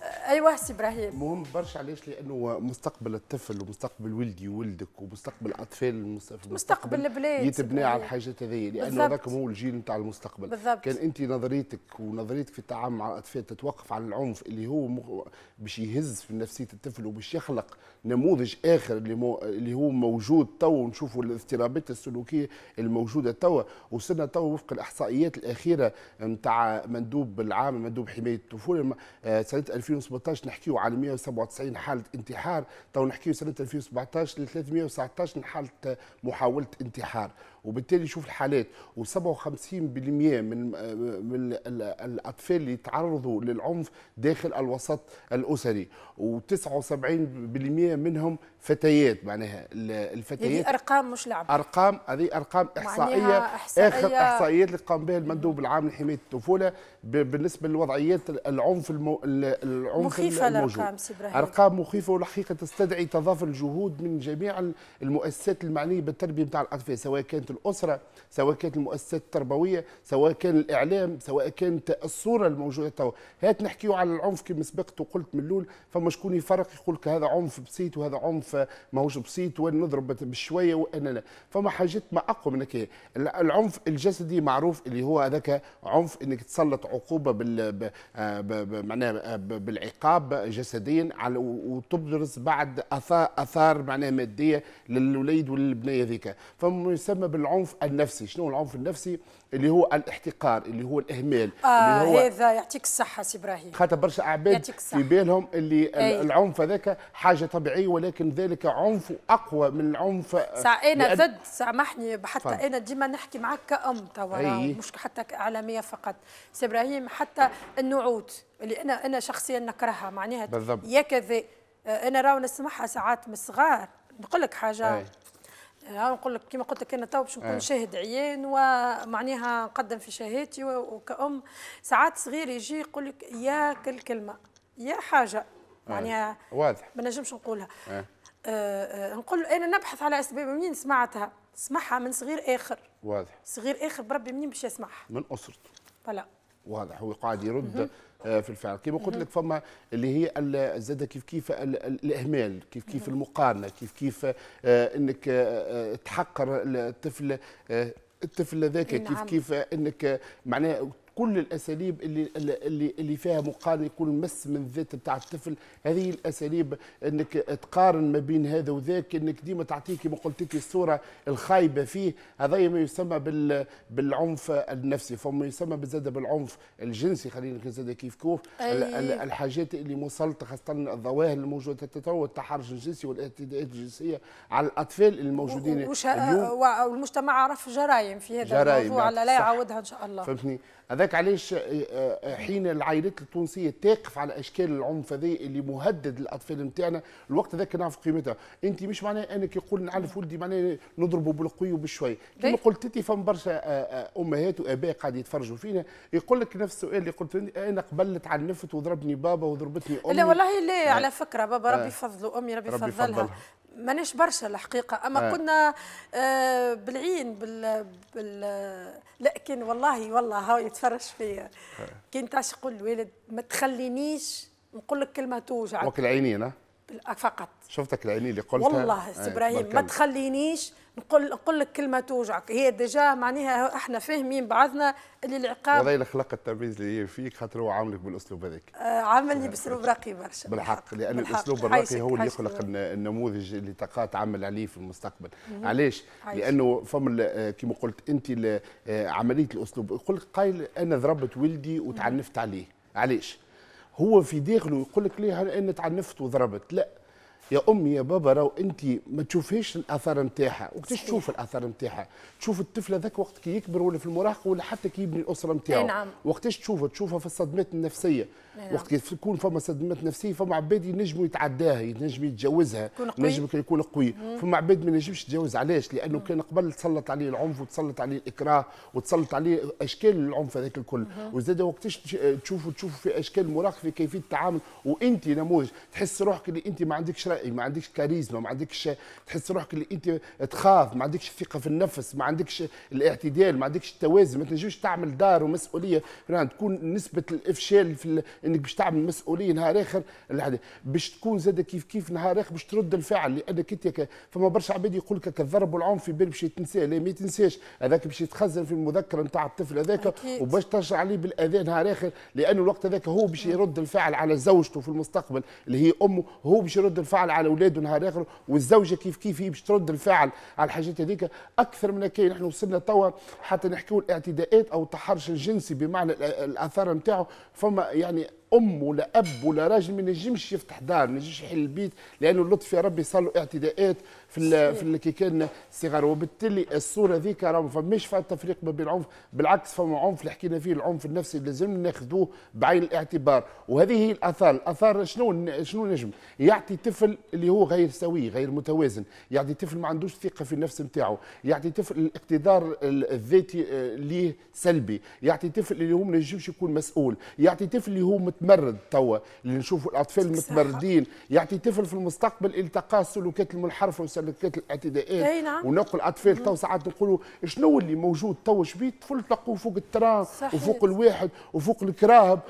ايوه سي ابراهيم مهم برشا علاش لانه مستقبل الطفل ومستقبل ولدي وولدك ومستقبل الاطفال مستقبل, مستقبل البلاد يتبنى على إيه. الحاجات هذيا لانه هذاك هو الجيل نتاع المستقبل بالضبط. كان انت نظريتك ونظريتك في التعامل مع الاطفال تتوقف عن العنف اللي هو مخ... باش يهز في نفسيه الطفل وباش يخلق نموذج اخر اللي, مو... اللي هو موجود تو نشوفوا الاضطرابات السلوكيه الموجوده تو وصلنا تو وفق الاحصائيات الاخيره نتاع مندوب العام مندوب حمايه الطفوله آه، سنه 2000 2017 نحكيو على 197 حاله انتحار تو نحكيو سنه 2017 ل 319 حاله محاوله انتحار وبالتالي يشوف الحالات و57% من آه، من الاطفال اللي تعرضوا للعنف داخل الوسط الاسري و79% منهم فتيات معناها الفتيات هذه ارقام مش لعب ارقام هذه ارقام احصائيه, إحصائية اخر احصائيات اللي قام بها المندوب العام لحمايه الطفوله بالنسبه لوضعيات العنف المو... العنف مخيفه الموجود. الارقام سي ابراهيم ارقام مخيفه والحقيقه تستدعي تضافر الجهود من جميع المؤسسات المعنيه بالتربيه نتاع الاطفال سواء كانت الاسره سواء كانت المؤسسات التربويه سواء كان الاعلام سواء كانت الصوره الموجوده توا هات نحكيو على العنف كما سبقت وقلت من الاول فما شكون يفرق يقول لك هذا عنف بسيط وهذا عنف ماهوش بسيط وين نضرب بالشويه وانا لا فما حاجات ما اقوى من كي. العنف الجسدي معروف اللي هو هذاك عنف انك تسلط عقوبه بال آه، معناها آه، بالعقاب جسديا على وتبرز بعد اثار اثار معناها ماديه للوليد وللبنيه ذيك فما يسمى بال العنف النفسي شنو العنف النفسي اللي هو الاحتقار اللي هو الاهمال آه اللي هو هذا يعطيك الصحه سي ابراهيم خاطر برشا اعباد في بالهم اللي أي. العنف هذاك حاجه طبيعيه ولكن ذلك عنف اقوى من العنف آه، انا ضد سامحني حتى فهم. انا ديما نحكي معك كأم توا مش حتى اعلاميه فقط سي ابراهيم حتى النعوت اللي انا انا شخصيا نكرهها معناها يا كذا آه، انا راهو نسمعها ساعات من الصغار نقول لك حاجه أي. نقول لك كما قلت لك انا تو باش نكون إيه. شاهد عيان ومعناها نقدم في شهادتي وكأم ساعات صغير يجي يقول لك يا كل كلمه يا حاجه إيه. معناها واضح ما نجمش نقولها إيه. أه. أه نقول انا نبحث على اسباب منين سمعتها سمعها من صغير اخر واضح صغير اخر بربي منين باش يسمعها من اسرته فلا واضح هو قاعد يرد آه، في الفعل كما قلت لك فما اللي هي الزادة كيف كيف الاهمال كيف كيف نعم. المقارنه كيف كيف آه، انك آه، تحقر الطفل الطفل ذاك كيف نعم. كيف انك معناها كل الاساليب اللي اللي اللي فيها مقارنه يكون مس من الذات بتاع الطفل هذه الاساليب انك تقارن ما بين هذا وذاك انك ديما تعطيه كما قلت لك الصوره الخايبه فيه هذا ما يسمى بال بالعنف النفسي فما يسمى بزاد بالعنف الجنسي خلينا زاد كيف كيف الحاجات اللي مسلطه خاصه الظواهر الموجوده تو التحرش الجنسي والاعتداءات الجنسيه على الاطفال الموجودين اليوم والمجتمع عرف جرائم في هذا جرائم الموضوع لا يعاودها ان شاء الله فهمتني هذاك علاش آه، آه، حين العائلات التونسيه تقف على اشكال العنف هذا اللي مهدد الاطفال نتاعنا الوقت هذاك نعرف قيمتها انت مش معناه انك يقول نعرف ولدي معناه نضربه بالقوي وبالشوي كما قلت انت فم برشا آه، امهات واباء قاعد يتفرجوا فينا يقول لك نفس السؤال اللي قلت انا قبلت عنفت وضربني بابا وضربتني امي لا والله لا على فكره بابا ربي يفضله امي ربي, ربي فضلها ماناش برشا الحقيقه اما آه. كنا آه بالعين بال, بال... لا كان والله والله هاو يتفرج فيا آه. كان تقول الوالد ما تخلينيش نقول لك كلمه توجع وكل عينين فقط شفتك العيني اللي قلتها والله آه، ابراهيم ما تخلينيش نقول نقول لك كلمه توجعك هي ديجا معناها احنا فاهمين بعضنا اللي العقاب والله خلق التمييز اللي فيك خاطر هو عاملك بالاسلوب هذاك آه عاملني باسلوب راقي برشا بالحق لان بالحق. الاسلوب الراقي هو اللي يخلق النموذج اللي تلقاه تعمل عليه في المستقبل علاش لانه فما آه، كما قلت انت آه، عمليه الاسلوب يقول لك قايل انا ضربت ولدي وتعنفت عليه علاش هو في داخله يقول لك ليه انا تعنفت وضربت لا يا امي يا بابا راهو انت ما تشوفيش الاثار نتاعها وقتاش تشوف الاثار نتاعها تشوف الطفل هذاك وقت كي يكبر ولا في المراهقه ولا حتى كي يبني الاسره نتاعو نعم. وقتاش تشوفه تشوفها في الصدمات النفسيه نعم. وقت يكون فما صدمات نفسيه فما عباد ينجموا يتعداها ينجم يتجاوزها ينجم يكون قوي فما عباد ما ينجمش يتجاوز علاش لانه مم. كان قبل تسلط عليه العنف وتسلط عليه الاكراه وتسلط عليه اشكال العنف هذاك الكل وزاد وقتاش تشوفوا تشوفوا في اشكال مراقبه كيفيه التعامل وانت نموذج تحس روحك اللي انت ما عندكش راي ما عندكش كاريزما ما عندكش تحس روحك اللي انت تخاف ما عندكش الثقه في النفس ما عندكش الاعتدال ما عندكش التوازن ما تنجمش تعمل دار ومسؤوليه تكون نسبه الافشال في انك باش تعمل مسؤوليه نهار اخر باش تكون زاد كيف كيف نهار اخر باش ترد الفعل لانك انت فما برشا عباد يقول لك الضرب والعنف في بال باش يتنسى لا ما يتنساش هذاك باش يتخزن في المذكره نتاع الطفل هذاك وباش ترجع عليه بالاذى نهار اخر لانه الوقت هذاك هو باش يرد الفعل على زوجته في المستقبل اللي هي امه هو باش يرد الفعل على اولاده نهار اخر والزوجه كيف كيف هي باش ترد الفعل على الحاجات هذيك اكثر من كاين احنا وصلنا توا حتى نحكيو الاعتداءات او التحرش الجنسي بمعنى الاثار نتاعو فما يعني لام ولا اب ولا راجل ما ينجمش يفتح دار ما ينجمش يحل البيت لانه اللطف يا ربي صار له اعتداءات في في اللي كان الصغار وبالتالي الصوره ذيك راهو فماش فيها تفريق ما بين العنف بالعكس فما عنف اللي حكينا فيه العنف النفسي لازم ناخذوه بعين الاعتبار وهذه هي الاثار الاثار شنو شنو نجم يعطي طفل اللي هو غير سوي غير متوازن يعطي طفل ما عندوش ثقه في النفس نتاعو يعطي طفل الاقتدار الذاتي آه، ليه سلبي يعطي طفل اللي هو ما ينجمش يكون مسؤول يعطي طفل اللي هو متمرد توا اللي نشوفوا الاطفال متمردين يعطي طفل في المستقبل التقاه سلوكات المنحرفه حسب الاعتدائيه نعم. ونقل اطفال تو ساعات نقولوا شنو اللي موجود تو شبيت طفل تلقوه فوق التران وفوق الواحد وفوق الكراهب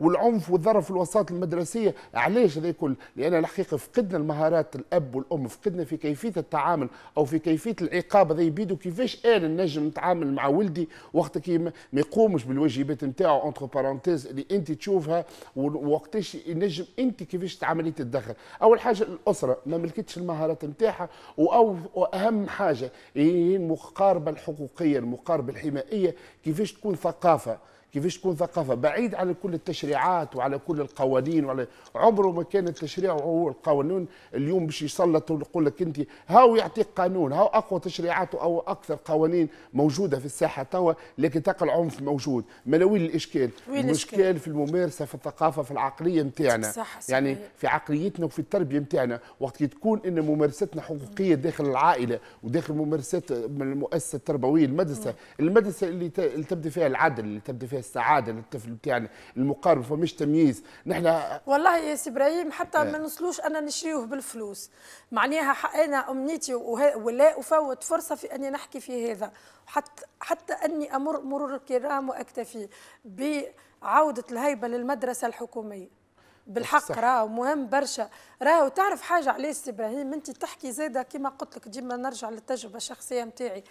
والعنف والظرف في الوساطه المدرسيه علاش هذا كل لان الحقيقه فقدنا المهارات الاب والام فقدنا في كيفيه التعامل او في كيفيه العقاب هذا يبيدو كيفاش انا نجم نتعامل مع ولدي وقت كي ما يقومش بالواجبات نتاعو اونتر بارونتيز اللي انت تشوفها وقتاش ينجم انت كيفاش تعملي تتدخل اول حاجه الاسره ما ملكتش المهارات نتاعها نتاعها او اهم حاجه هي إيه، المقاربه الحقوقيه المقاربه الحمائيه كيفاش تكون ثقافه كيفاش تكون ثقافه بعيد على كل التشريعات وعلى كل القوانين وعلى عمره ما كان التشريع هو القانون اليوم باش يسلط ويقول لك انت هاو يعطيك قانون هاو اقوى تشريعات او اكثر قوانين موجوده في الساحه توا لكن تلقى العنف موجود وين الاشكال وين الإشكال؟ في الممارسه في الثقافه في العقليه نتاعنا يعني في عقليتنا وفي التربيه نتاعنا وقت تكون ان ممارستنا حقوقيه داخل العائله وداخل ممارسات من المؤسسه التربويه المدرسه المدرسه اللي تبدا فيها العدل اللي تبدا فيها السعاده للطفل بتاعنا يعني المقارب فمش تمييز نحن والله يا سي ابراهيم حتى إيه. ما نوصلوش انا نشريوه بالفلوس معناها انا امنيتي ولا افوت فرصه في اني نحكي في هذا حتى حتى اني امر مرور الكرام واكتفي بعوده الهيبه للمدرسه الحكوميه بالحق راه مهم برشا راهو تعرف حاجه عليه سي ابراهيم انت تحكي زاده كما قلت لك ديما نرجع للتجربه الشخصيه نتاعي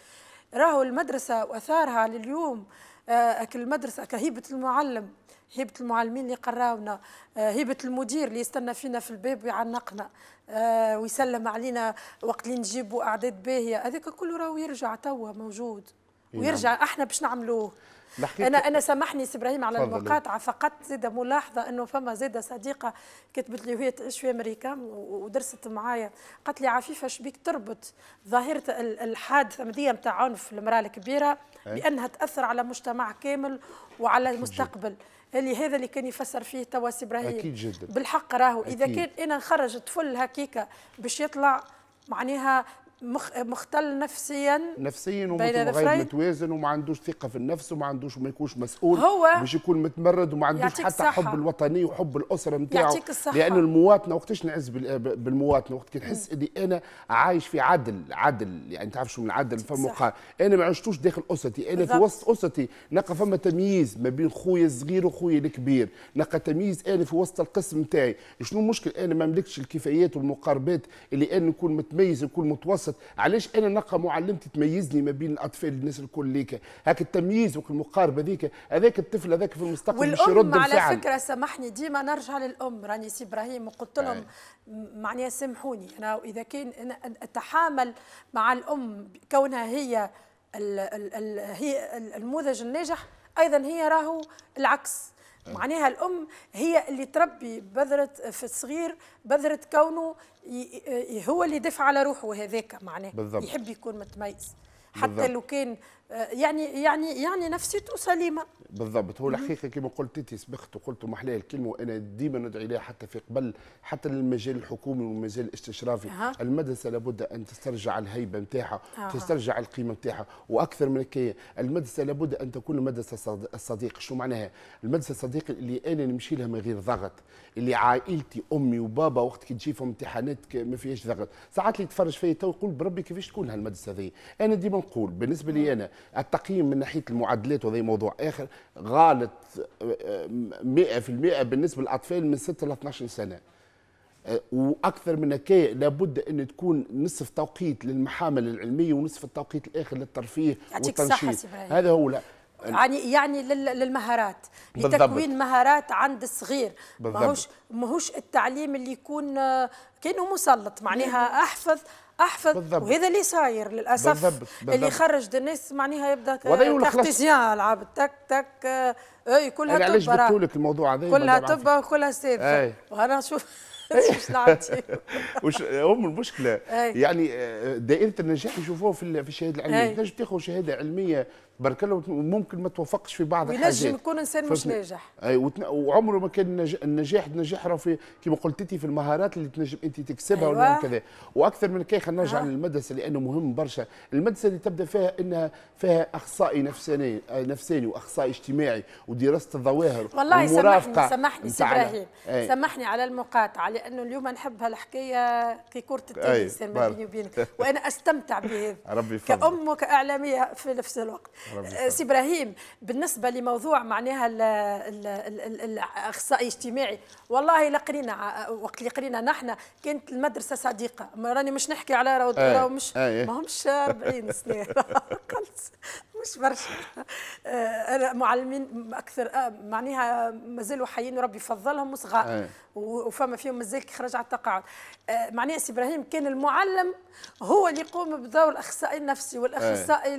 راهو المدرسه واثارها لليوم آه، المدرسه كهيبه المعلم هيبه المعلمين اللي قراونا آه، هيبه المدير اللي يستنى فينا في الباب ويعنقنا آه، ويسلم علينا وقت اللي نجيبوا اعداد باهيه هذاك كله راهو يرجع توا موجود نعم. ويرجع احنا باش نعملوه انا انا سامحني سي ابراهيم على المقاطعه فقط زيد ملاحظه انه فما زيد صديقه كتبت لي وهي تعيش في امريكا ودرست معايا قالت لي عفيفه شبيك تربط ظاهره الحادثه مدية نتاع عنف المراه الكبيره إيه. بانها تاثر على مجتمع كامل وعلى المستقبل اللي هذا اللي كان يفسر فيه توا سي ابراهيم اكيد جدا بالحق راهو اذا كان انا نخرج طفل هكيكا باش يطلع معناها مخ... مختل نفسيا نفسيا وغير متوازن وما عندوش ثقه في النفس وما عندوش ما يكونش مسؤول هو باش يكون متمرد وما عندوش حتى الصحة. حب الوطني وحب الاسره نتاعو لان المواطنه وقتاش نعز بالمواطنه وقت كي نحس اني انا عايش في عدل عدل يعني تعرف شو من عدل فما قال انا ما عشتوش داخل اسرتي انا في وسط اسرتي نلقى فما تمييز ما بين خويا الصغير وخويا الكبير نلقى تمييز انا في وسط القسم نتاعي شنو المشكل انا ما ملكتش الكفايات والمقاربات اللي انا نكون متميز نكون متوسط الوسط علاش انا نلقى معلمتي تميزني ما بين الاطفال الناس الكل ليك هاك التمييز والمقاربه ذيك هذاك الطفل هذاك في المستقبل مش يرد على الفعل. فكره سامحني ديما نرجع للام راني سي ابراهيم وقلت لهم معناها سامحوني انا اذا كان أنا اتحامل مع الام كونها هي الـ الـ الـ هي النموذج الناجح ايضا هي راهو العكس معناها الام هي اللي تربي بذره آه، في الصغير بذره كونه آه، هو اللي دفع على روحه هذاك معناه بالضبط. يحب يكون متميز حتى بالضبط. لو كان آه، يعني يعني يعني نفسيته سليمه بالضبط هو الحقيقه كما قلت انت سبقت وقلت محلاه الكلمه وانا ديما ندعي لها حتى في قبل حتى للمجال الحكومي والمجال الاستشرافي أه. المدرسه لابد ان تسترجع الهيبه نتاعها أه. تسترجع القيمه نتاعها واكثر من كي المدرسه لابد ان تكون مدرسه الصديق شو معناها المدرسه الصديق اللي انا نمشي لها من غير ضغط اللي عائلتي امي وبابا وقت كي تجي في امتحانات ما فيهاش ضغط ساعات اللي يتفرج فيا تو يقول بربي كيفاش تكون هالمدرسه هذه انا ديما نقول بالنسبه لي انا التقييم من ناحيه المعدلات وهذا موضوع اخر غالط 100% آه، آه، بالنسبه للاطفال من 6 ل 12 سنه آه، واكثر من هكا لابد ان تكون نصف توقيت للمحامل العلميه ونصف التوقيت الاخر للترفيه والتنشيط هذا هو لا. يعني يعني للمهارات لتكوين مهارات عند الصغير ماهوش ماهوش التعليم اللي يكون كانه مسلط معناها احفظ احفظ بالضبط. وهذا اللي صاير للاسف بالضبط. بالضبط. اللي خرج الناس معناها يبدا كارتيزيان العاب تك تك آه، اي كلها تبه يعني علاش جبت لك الموضوع هذا كلها تبه وكلها سيف وانا نشوف مش لعبتي وش هم المشكله يعني آه، دائره النجاح يشوفوها في الشهاده العلميه تنجم تاخذ شهاده علميه بارك الله ممكن ما توفقش في بعض الحاجات ينجم يكون انسان مش ناجح اي وتن... وعمره ما كان النج... النجاح نجاح راه في كما قلت انت في المهارات اللي تنجم انت تكسبها أيوة. ولا كذا واكثر من كي نرجع آه. للمدرسه لانه مهم برشا المدرسه اللي تبدا فيها انها فيها اخصائي نفساني نفساني واخصائي اجتماعي ودراسه الظواهر والله سامحني سامحني سي ابراهيم سامحني على المقاطعه لانه اليوم نحب هالحكايه كي كره التنس ما بيني وبينك وانا استمتع بهذا ربي كام وكاعلاميه في نفس الوقت آه، سي ابراهيم بالنسبه لموضوع معناها الاخصائي الاجتماعي والله لا قرينا وقت اللي قرينا نحن كانت المدرسه صديقه راني مش نحكي على راهو آه، مش آه، ماهمش ما همش 40 سنه قلت مش برشا معلمين اكثر معناها مازالوا حيين وربي يفضلهم وصغار وفما فيهم مازال كي خرج على التقاعد معناها سي ابراهيم كان المعلم هو اللي يقوم بدور الاخصائي النفسي والاخصائي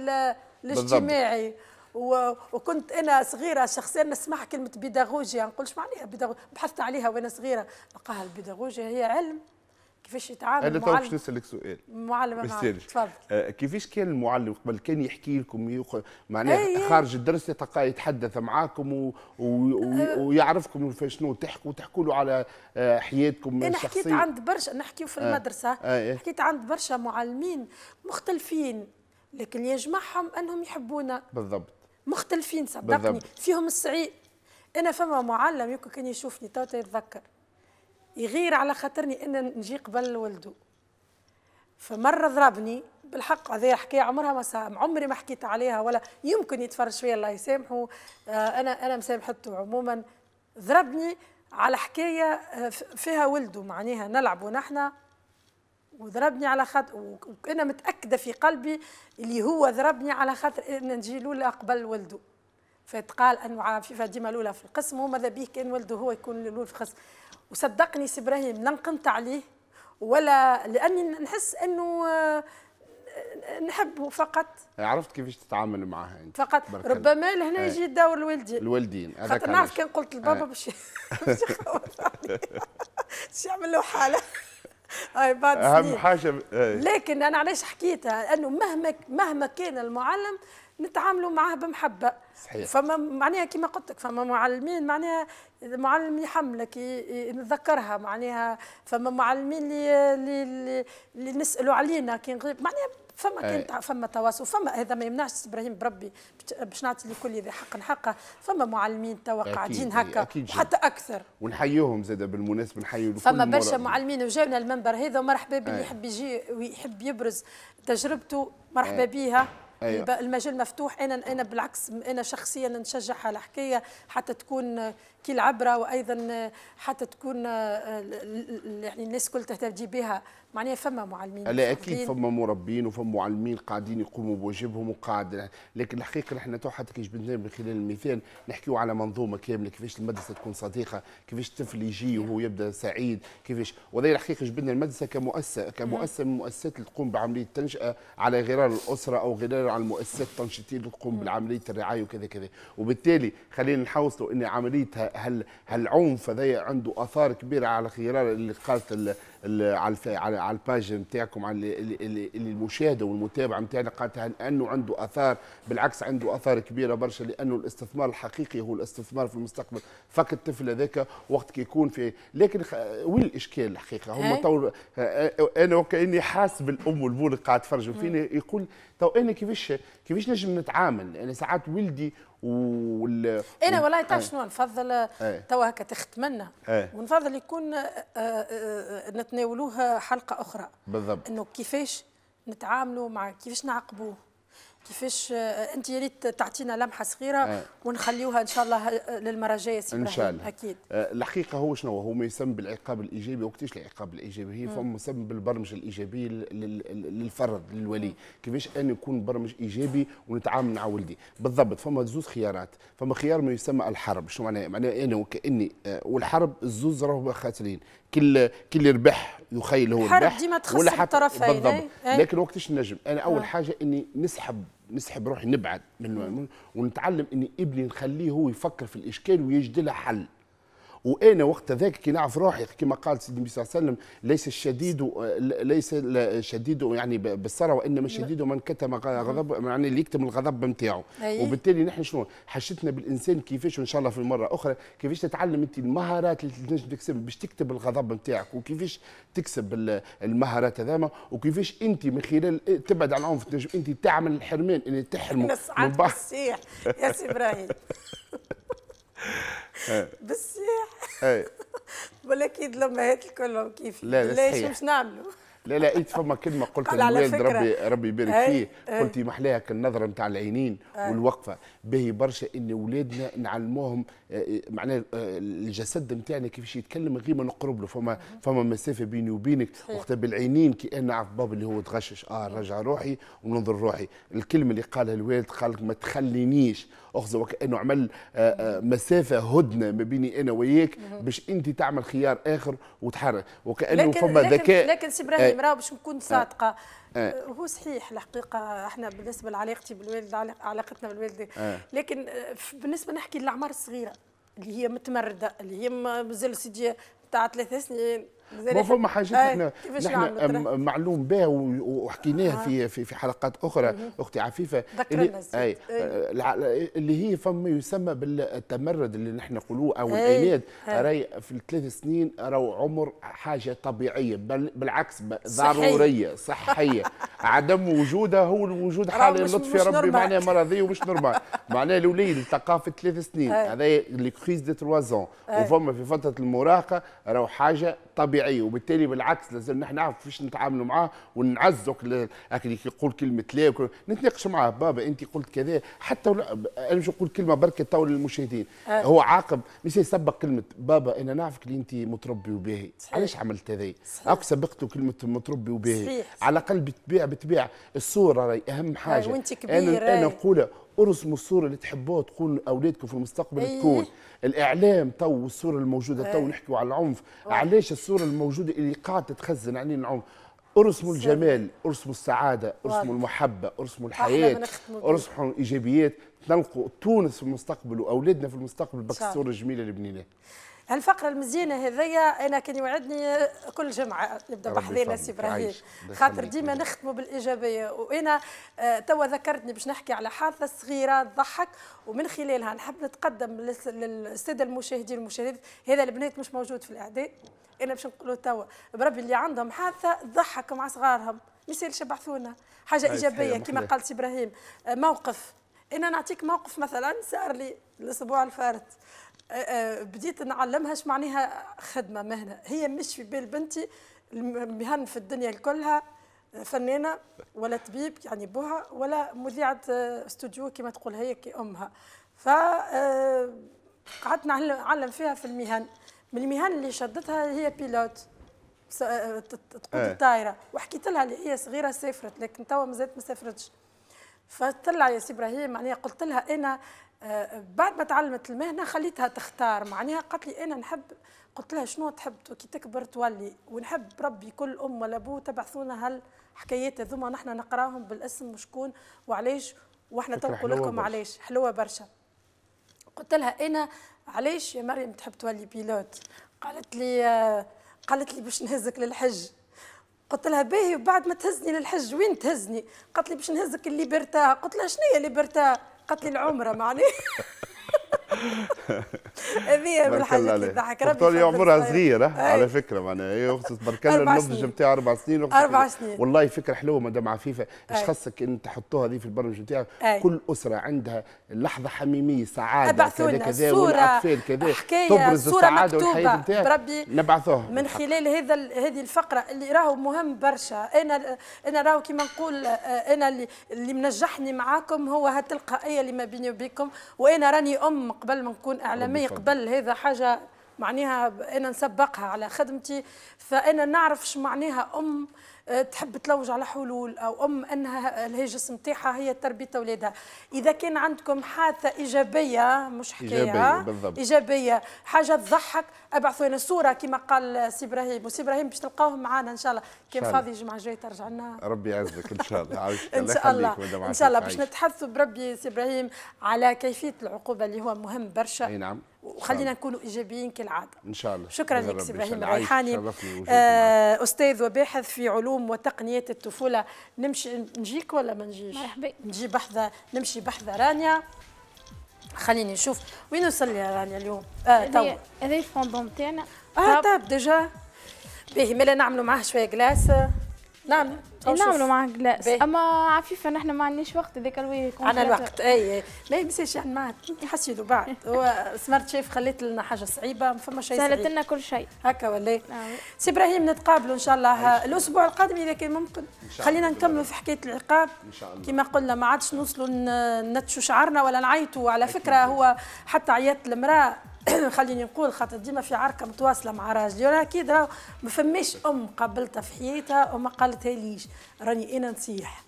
الاجتماعي و... وكنت انا صغيره شخصيا نسمع كلمه بيداغوجيا يعني نقول ايش معناها بيداغوجيا بحثت عليها وانا صغيره نلقاها البيداغوجيا هي علم كيفاش يتعامل انا تو باش نسالك سؤال معلم تفضل آه كيفاش كان المعلم قبل كان يحكي لكم يخ... معناها أيه. إيه. خارج الدرس يتقى يتحدث معاكم و... و... و... آه. ويعرفكم شنو تحكوا تحكوا له على آه، حياتكم أنا الشخصيه حكيت عند برشا نحكيو في آه. المدرسه أه. إيه. حكيت عند برشا معلمين مختلفين لكن يجمعهم انهم يحبونا بالضبط مختلفين صدقني بالضبط. فيهم السعيد انا فما معلم يمكن كان يشوفني تو يتذكر يغير على خاطرني ان نجي قبل ولده فمره ضربني بالحق هذه حكايه عمرها ما سام عمري ما حكيت عليها ولا يمكن يتفرج فيها الله يسامحه آه، انا انا مسامحته عموما ضربني على حكايه آه، فيها ولده معناها نلعبوا نحن وضربني على خاطر وانا متاكده في قلبي اللي هو ضربني على خاطر ان نجي لولا قبل ولده فتقال انه عفيفه ديما لولا في القسم وماذا به كان ولده هو يكون لولا في القسم وصدقني سي ابراهيم لا نقمت عليه ولا لاني نحس انه آه، نحبه فقط عرفت كيفاش تتعامل معها انت فقط ربما لهنا إيه. يجي دور الوالدين الوالدين خاطر نعرف كان قلت لبابا إيه. باش باش يعمل له حاله اي بعد اهم سنين. حاجه إيه. لكن انا علاش حكيتها انه مهما مهما كان المعلم نتعاملوا معاه بمحبه صحيح فما معناها كما قلت لك فما معلمين معناها المعلم يحملك يتذكرها معناها فما معلمين اللي اللي نسالوا علينا كي نغيب معناها فما كان إيه. فما تواصل فما هذا ما يمنعش ابراهيم بربي باش نعطي لكل ذي حق حقه فما معلمين توا قاعدين إيه، هكا حتى اكثر ونحيوهم زاد بالمناسبه نحيوا فما برشا معلمين وجاونا المنبر هذا ومرحبا باللي إيه. يحب يجي ويحب يبرز تجربته مرحبا بها أيوة. المجال مفتوح انا انا بالعكس انا شخصيا نشجع على الحكايه حتى تكون كي العبره وايضا حتى تكون آه، يعني الناس الكل تهتدي بها معناها فما معلمين لا اكيد فما مربين وفما معلمين قاعدين يقوموا بواجبهم وقاعد لكن الحقيقه نحن تو حتى كي جبدنا من خلال المثال نحكيو على منظومه كامله كيفاش المدرسه تكون صديقه كيفاش الطفل يجي وهو يبدا سعيد كيفاش وهذا الحقيقه جبدنا المدرسه كمؤسسه كمؤسسه من المؤسسات اللي تقوم بعمليه التنشئه على غرار الاسره او غرار على المؤسسات التنشيطيه اللي تقوم بعمليه الرعايه وكذا كذا وبالتالي خلينا نحوصلوا ان عمليه هالعنف هذا عنده اثار كبيره على غرار اللي قالت على على الباج نتاعكم على اللي المشاهده والمتابعه نتاعنا قالتها انه عنده اثار بالعكس عنده اثار كبيره برشا لانه الاستثمار الحقيقي هو الاستثمار في المستقبل فك الطفل هذاك وقت كي يكون في لكن وين الاشكال الحقيقه هم تو انا وكاني حاس بالام والبول قاعد تفرجوا فيني يقول تو انا كيفاش كيفاش نجم نتعامل انا ساعات ولدي وال انا والله تعرف إيه. شنو نفضل إيه. توا هكا تختمنا إيه. ونفضل يكون آه، آه، آه، نتناولوها حلقه اخرى بالضبط انه كيفاش نتعاملوا مع كيفاش نعاقبوه كيفاش آه، انت يا ريت تعطينا لمحه صغيره آه. ونخليوها ان شاء الله آه، للمره الجايه ان شاء الله اكيد آه الحقيقه هو شنو هو ما يسمى بالعقاب الايجابي وقتاش العقاب الايجابي هي فما يسمى بالبرمجه الايجابيه للفرد للولي كيفاش انا نكون برمج ايجابي ونتعامل مع ولدي بالضبط فما زوز خيارات فما خيار ما يسمى الحرب شنو معناه معناه انا وكاني آه، والحرب الزوز راهو خاسرين كل كل ربح يخيل هو الحرب ديما تخسر الطرفين بالضبط لكن وقتاش نجم انا اول آه. حاجه اني نسحب نسحب روحي نبعد من ونتعلم اني ابني نخليه هو يفكر في الاشكال ويجد لها حل وانا وقت ذاك كي نعرف روحي كما قال سيدي النبي صلى الله عليه وسلم ليس الشديد آه، ليس الشديد يعني بالثروه وانما الشديد من كتم غضب يعني اللي يكتم الغضب نتاعه وبالتالي نحن شنو حشتنا بالانسان كيفاش وان شاء الله في مره اخرى كيفاش تتعلم انت المهارات اللي تنجم تكسب باش تكتب الغضب نتاعك وكيفاش تكسب المهارات هذاما وكيفاش انت من خلال آه، تبعد عن العنف تنجم انت تعمل الحرمان اللي يعني تحرمه من بعض يا سي ابراهيم بالصحيح إيه. ولكن لما هات الكل كيف لا لا ليش مش نعملوا لا لا انت فما كلمه قلت الوالد ربي ربي يبارك إيه، فيه إيه. قلتي محلاها كالنظره نتاع العينين والوقفه باهي برشا ان اولادنا نعلموهم آه، آه، معناه آه، الجسد نتاعنا كيفاش يتكلم غير ما نقرب له فما فما مسافه بيني وبينك وقتها بالعينين كي انا على باب اللي هو تغشش اه رجع روحي وننظر روحي الكلمه اللي قالها الوالد قال ما تخلينيش اخذ وكانه عمل آه، آه، مسافه هدنه ما بيني انا وياك باش انت تعمل خيار اخر وتحرك وكانه فما ذكاء لكن, لكن سي ابراهيم آه. راه باش نكون صادقه آه. هو صحيح الحقيقه احنا بالنسبه لعلاقتي بالوالد علاقتنا بالوالده آه. لكن بالنسبه نحكي للاعمار الصغيره اللي هي متمرده اللي هي مازال سيدي تاع ثلاث سنين ما فما حاجات آه، احنا نحن معلوم بها وحكيناها آه. في في حلقات اخرى اختي عفيفه اللي, أي آه. اللي هي فما يسمى بالتمرد اللي نحن نقولوه او العناد راي في الثلاث سنين راهو عمر حاجه طبيعيه بل بالعكس ضروريه صحيه عدم وجودها هو الوجود حاليا لطفي ربي معناه مرضي ومش نورمال معناه الوليد التقى في ثلاث سنين هذا لي كريز دي تروازون وفما في فتره المراهقه راهو حاجه طبيعيه طبيعيه وبالتالي بالعكس لازم نحن نعرف كيفاش نتعاملوا معاه ونعزوا اللي يقول كلمه لا نتناقش معاه بابا انت قلت كذا حتى انا مش نقول كلمه بركه تو للمشاهدين أه. هو عاقب مش يسبق كلمه بابا انا نعرفك اللي انت متربي وباهي علاش عملت هذا أو سبقته كلمه متربي وباهي على الاقل بتبيع بتبيع الصوره اهم حاجه وانت كبير انا, أنا نقولها ارسموا الصوره اللي تحبوها تكون اولادكم في المستقبل أيه. تكون الاعلام تو والصوره الموجوده تو إيه. نحكيوا على العنف إيه. علاش الصوره الموجوده اللي قاعده تتخزن علينا العنف ارسموا الجمال ارسموا السعاده ارسموا المحبه ارسموا الحياه ارسموا الايجابيات تنلقوا تونس في المستقبل واولادنا في المستقبل بك الصوره الجميله اللي بنيناها هالفقره المزيانه هذيا انا كان يوعدني كل جمعه نبدا بحذينا سي ابراهيم خاطر ديما نختموا بالايجابيه وانا آه، توا ذكرتني باش نحكي على حادثه صغيره تضحك ومن خلالها نحب نتقدم للساده المشاهدين والمشاهدات هذا البنات مش موجود في الاعداد انا باش نقولوا توا بربي اللي عندهم حادثه تضحك مع صغارهم ما يسالش يبعثونا حاجه ايجابيه كما قال ابراهيم آه، موقف انا نعطيك موقف مثلا صار لي الاسبوع الفارت آه، آه، بديت نعلمها اش معناها خدمه مهنه هي مش في بال بنتي المهن في الدنيا كلها آه، فنانه ولا طبيب يعني بوها ولا مذيعه استوديو كما تقول هي كي امها ف قعدت نعلم فيها في المهن من المهن اللي شدتها هي بيلوت تقود الطائره وحكيت لها اللي هي صغيره سافرت لكن توا مازالت ما سافرتش فطلع يا سي ابراهيم معناها قلت لها انا بعد ما تعلمت المهنه خليتها تختار معناها قالت لي انا نحب قلت لها شنو تحب كي تكبر تولي ونحب ربي كل ام ولا ابو تبعثونا هالحكايات هذوما نحن نقراهم بالاسم وشكون وعلاش واحنا تنقول لكم علاش حلوه برشا قلت لها انا علاش يا مريم تحب تولي بيلوت قالت لي قالت لي باش نهزك للحج قلت لها باهي وبعد ما تهزني للحج وين تهزني قالت لي باش نهزك الليبرتا قلت لها شنو هي الليبرتا قتل العمره معني هذه بالحاجة اللي تضحك ربي هي عمرها صغيرة على فكره معناها هي اخت الله النضج نتاعها اربع سنين اربع سنين والله فكره حلوه مدام عفيفه ايش خصك ان تحطوها هذه في البرنامج نتاعك كل اسره عندها لحظه حميميه سعاده كذا كذا والاطفال كذا تبرز السعاده والحياه نتاعك بربي نبعثوها من خلال هذا هذه الفقره اللي راهو مهم برشا انا انا راهو كيما نقول أه، انا اللي منجحني معاكم هو هالتلقائيه اللي ما بيني وبينكم وانا راني ام الام قبل ما نكون اعلاميه قبل هذا حاجه معناها انا نسبقها على خدمتي فانا نعرف شو معناها ام أه، تحب تلوج على حلول او ام انها الهاجس نتاعها هي تربيه اولادها اذا كان عندكم حادثه ايجابيه مش حكايه ايجابيه بالضبط ايجابيه حاجه تضحك ابعثوا لنا صوره كما قال سي ابراهيم وسي ابراهيم باش تلقاوه معنا ان شاء الله كان فاضي الجمعه الجايه ترجع لنا ربي يعزك ان شاء الله ان شاء الله ان شاء الله باش نتحدثوا بربي سي ابراهيم على كيفيه العقوبه اللي هو مهم برشا اي نعم وخلينا نكونوا ايجابيين كالعاده ان شاء الله شكرا لك ابراهيم الريحاني آه، استاذ وباحث في علوم وتقنيات الطفوله نمشي نجيك ولا ما نجيش مرحبا نجي بحذا نمشي بحذا رانيا خليني نشوف وين وصل يا رانيا اليوم اه تو هذا الفوندون تاعنا اه طب ديجا باهي مالا نعملوا معاه شويه كلاس نعمل نعملوا مع جلاس اما عفيفه نحن ما عندناش وقت ذاك الوقت عندنا الوقت اي لا يمسيش يعني ما حسيتوا بعض هو سمارت شيف خليت لنا حاجه صعيبه ما فما شيء سهلت لنا كل شيء هكا ولا آه. نعم. سي ابراهيم نتقابلوا ان شاء الله الاسبوع القادم اذا كان ممكن خلينا نكملوا في حكايه العقاب كما قلنا ما عادش نوصلوا نتشوا شعرنا ولا نعيطوا على فكره هو حتى عيطت المراه خليني نقول خاطر ديما في عركه متواصله مع راجلي وانا اكيد راه ما فماش ام قابلتها في حياتها وما قالتها ليش راني انا نصيح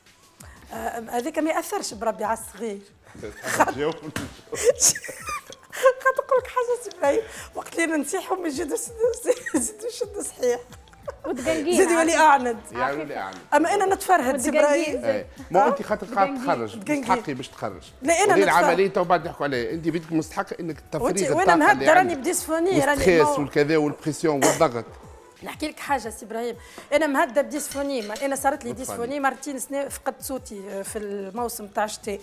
هذاك ما ياثرش بربي على الصغير خاطر نقول لك حاجه سي وقت اللي نصيحهم ما يزيدوش صحيح وتقلقين زيد ولي اعند اما انا نتفرهد زي برايي ما انت خاطر قاعد تخرج مستحقي باش تخرج لا انا العمليه تو بعد نحكوا عليها انت بدك مستحق انك تفريغ وانا مهدده راني بديسفوني راني الستريس والكذا والبريسيون والضغط نحكي لك حاجه سي ابراهيم انا مهدده بديسفوني انا صارت لي ديسفوني مرتين سنه فقدت صوتي آه، في الموسم تاع الشتاء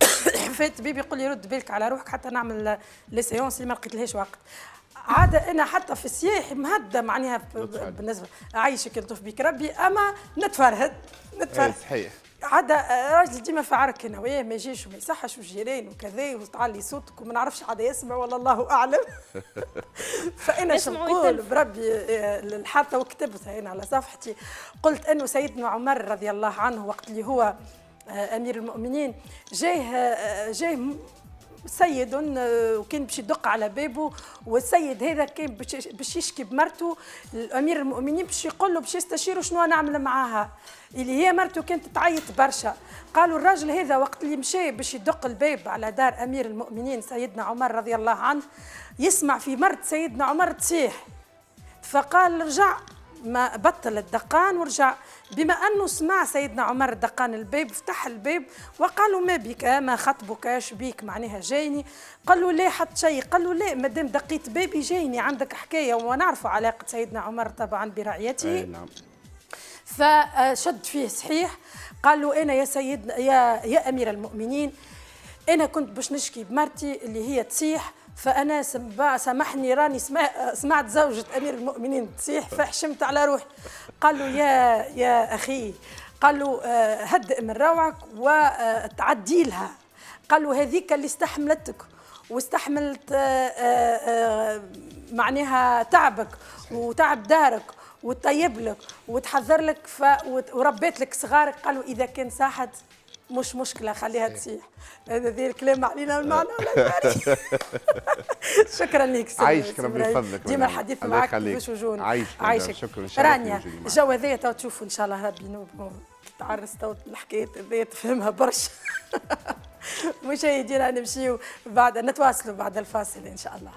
فات بيبي يقول لي رد بالك على روحك حتى نعمل آه، لي سيونس اللي ما لقيتلهاش وقت عاد انا حتى في السياح مهدة معناها بالنسبه عايشك في بك ربي اما نتفرهد نتفرهد إيه، صحيح عاد آه، راجل ديما في عرك هنا وياه ما يجيش وما يصحش والجيران وكذا وتعلي صوتك وما نعرفش عاد يسمع ولا الله اعلم فانا نقول بربي الحاطه آه، وكتبتها انا على صفحتي قلت انه سيدنا عمر رضي الله عنه وقت اللي هو آه، امير المؤمنين جاه جاه سيد آه، وكان باش يدق على بابه والسيد هذا كان باش يشكي بمرته الامير المؤمنين باش يقول له باش يستشيره شنو نعمل معاها اللي هي مرته كانت تعيط برشا قالوا الراجل هذا وقت اللي مشى باش يدق الباب على دار امير المؤمنين سيدنا عمر رضي الله عنه يسمع في مرت سيدنا عمر تصيح فقال رجع ما بطل الدقان ورجع بما أنه سمع سيدنا عمر دقان الباب فتح الباب وقالوا ما بك ما خطبك اش بيك معناها جايني قال له لا حتى شيء قال له لا مادام دقيت بابي جايني عندك حكاية ونعرفوا علاقة سيدنا عمر طبعا برعيته أي نعم. فشد فيه صحيح قال له أنا يا سيدنا يا, يا أمير المؤمنين أنا كنت باش نشكي بمرتي اللي هي تصيح فانا سامحني راني سمعت زوجة امير المؤمنين تصيح فحشمت على روحي قال له يا يا اخي قال له آه، هدئ من روعك وتعدي آه، لها قال له هذيك اللي استحملتك واستحملت آه، معناها تعبك وتعب دارك وتطيب لك وتحضر لك وربيت لك صغارك قالوا اذا كان صاحت مش مشكله خليها تسيح هذا الكلام علينا المعنى ولا شكرا لك عايشك ربي يفضلك ديما الحديث معك كيفاش وجون عايشك عايشك شكرا رانيا الجو هذايا تو تشوفوا ان شاء الله ربي تعرس تو الحكايات هذايا تفهمها برشا مشاهدينا نمشيو بعد نتواصلوا بعد الفاصل ان شاء الله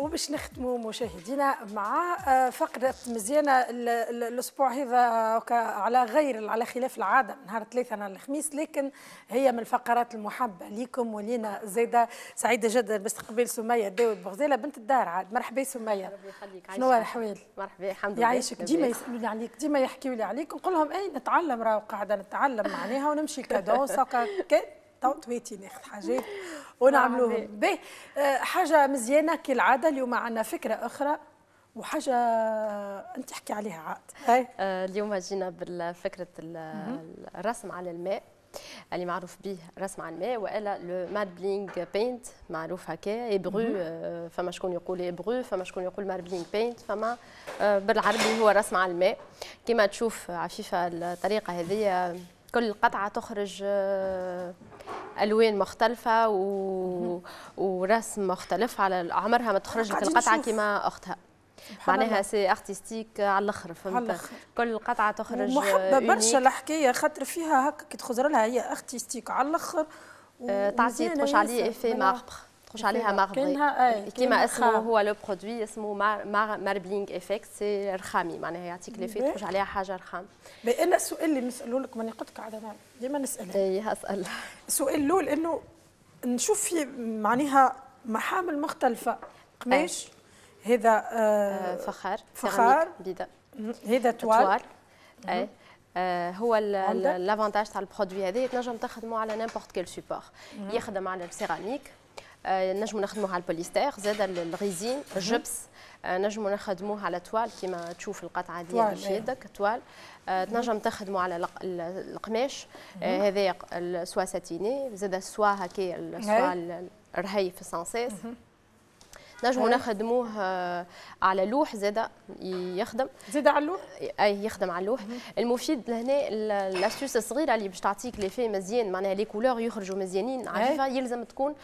وباش نختموا مشاهدينا مع آه، فقرة مزيانة الأسبوع هذا على غير على خلاف العادة نهار ثلاثة نهار الخميس لكن هي من الفقرات المحبة ليكم ولينا زيده سعيدة جدا باستقبال سمية داود بغزالة بنت الدار عاد مرحبا سمية ربي يخليك شنو الحوال؟ مرحبا الحمد لله يعيشك ديما يسألوني عليك ديما يحكيوا لي عليك نقول لهم أي نتعلم راهو قاعدة نتعلم معناها ونمشي كادونس كان تويتي ناخذ حاجات ونعملوهم باهي آه، حاجه مزيانه كالعاده اليوم عندنا فكره اخرى وحاجه انت تحكي عليها عاد آه، اليوم جينا بالفكره الرسم على الماء اللي معروف به رسم على الماء والا لو ماربلينغ بينت معروف هكا ابرو إيه آه، فما شكون يقول ابرو إيه فما شكون يقول ماربلينغ بينت فما بالعربي هو رسم على الماء كما تشوف عفيفه الطريقه هذه كل قطعه تخرج آه، الوان مختلفه و... ورسم مختلف على عمرها ما تخرج لك القطعه كما اختها معناها سي ارتستيك على الاخر فهمت كل قطعه تخرج آه، محبه برشا الحكايه خاطر فيها هكا كي تخزر لها هي ارتستيك على الاخر و... آه، تعطي تخش عليه افي ماربخ تخش عليها مغبي كيما آه، اسمه هو لو برودوي اسمه ماربلينغ افكت سي رخامي معناها يعطيك ليفي تخش عليها حاجه رخام انا السؤال اللي نساله لك ماني قلت لك عاد نعم، ديما نسال اي اسال السؤال الاول انه نشوف في معناها محامل مختلفه قماش هذا آه، آه، فخار فخار بيضاء هذا توال اي هو لافونتاج تاع البرودوي هذا تنجم تخدمه على نيمبورت كيل سوبور يخدم على السيراميك آه، نجم نخدموه على البوليستير زاد الغيزين الجبس آه، نجم نخدموه على توال كما تشوف القطعه دي في يدك توال إيه. آه، تنجم تخدموا على القماش هذا سوا ساتيني زاد إيه. سوا هكا سوا الرهي في السانسيس نجموا أيوة. نخدموه آه، على لوح زادا يخدم زادا على اللوح اي يخدم على اللوح المفيد لهنا الاستوس الصغيره اللي باش تعطيك لي في مزيان معناها لي كولور يخرجوا مزيانين عفيفه يلزم تكون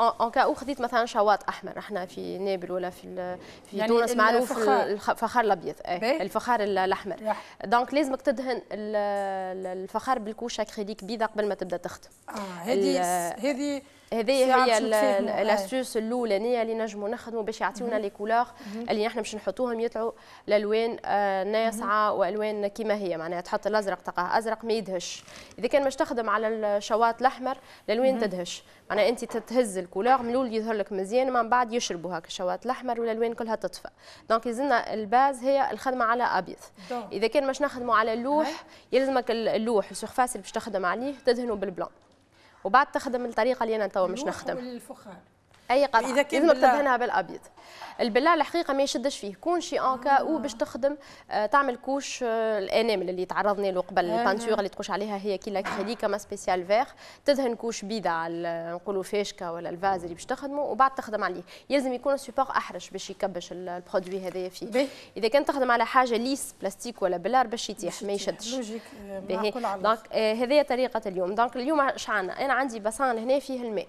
اون كا خذيت مثلا شواط احمر احنا في نابل ولا في في يعني تونس معروف الفخار الابيض الفخار الاحمر دونك لازمك تدهن الفخار بالكوشه اكريليك بيضه قبل ما تبدا تخدم اه هذه هذه هذه هي آه. الاستوس الاولانيه اللي نجموا نخدموا باش يعطيونا لي كولور اللي احنا باش نحطوهم يطلعوا الالوان آه، ناصعه والوان كما هي معناها تحط الازرق تلقاه ازرق ما يدهش اذا كان مش تخدم على الشواط الاحمر الالوان تدهش معناها انت تتهز الكولور من الاول يظهر لك مزيان من بعد يشربوا هكا الشواط الاحمر والالوان كلها تطفى دونك يلزمنا الباز هي الخدمه على ابيض اذا كان مش نخدموا على اللوح يلزمك اللوح السرفاس اللي باش تخدم عليه تدهنه بالبلون وبعد تخدم الطريقه اللي انا توا مش نخدم الفخار اي قطعه اذا كان لازمك تدهنها بالابيض البلال الحقيقه ما يشدش فيه كون شي انكا او آه. باش تخدم آه، تعمل كوش آه، الانامل اللي تعرضنا له قبل البانتور اللي تقولش عليها هي كي لاكريليك كما سبيسيال فيغ تدهن كوش بيدا على نقولوا فيشكا ولا الفاز اللي باش تخدمه وبعد تخدم عليه يلزم يكون السوبور احرج باش يكبش البرودوي هذايا فيه بيه. اذا كان تخدم على حاجه ليس بلاستيك ولا بلار باش يتيح ما يشدش دونك هذه طريقه اليوم دونك اليوم شعنا انا عندي بصان هنا فيه الماء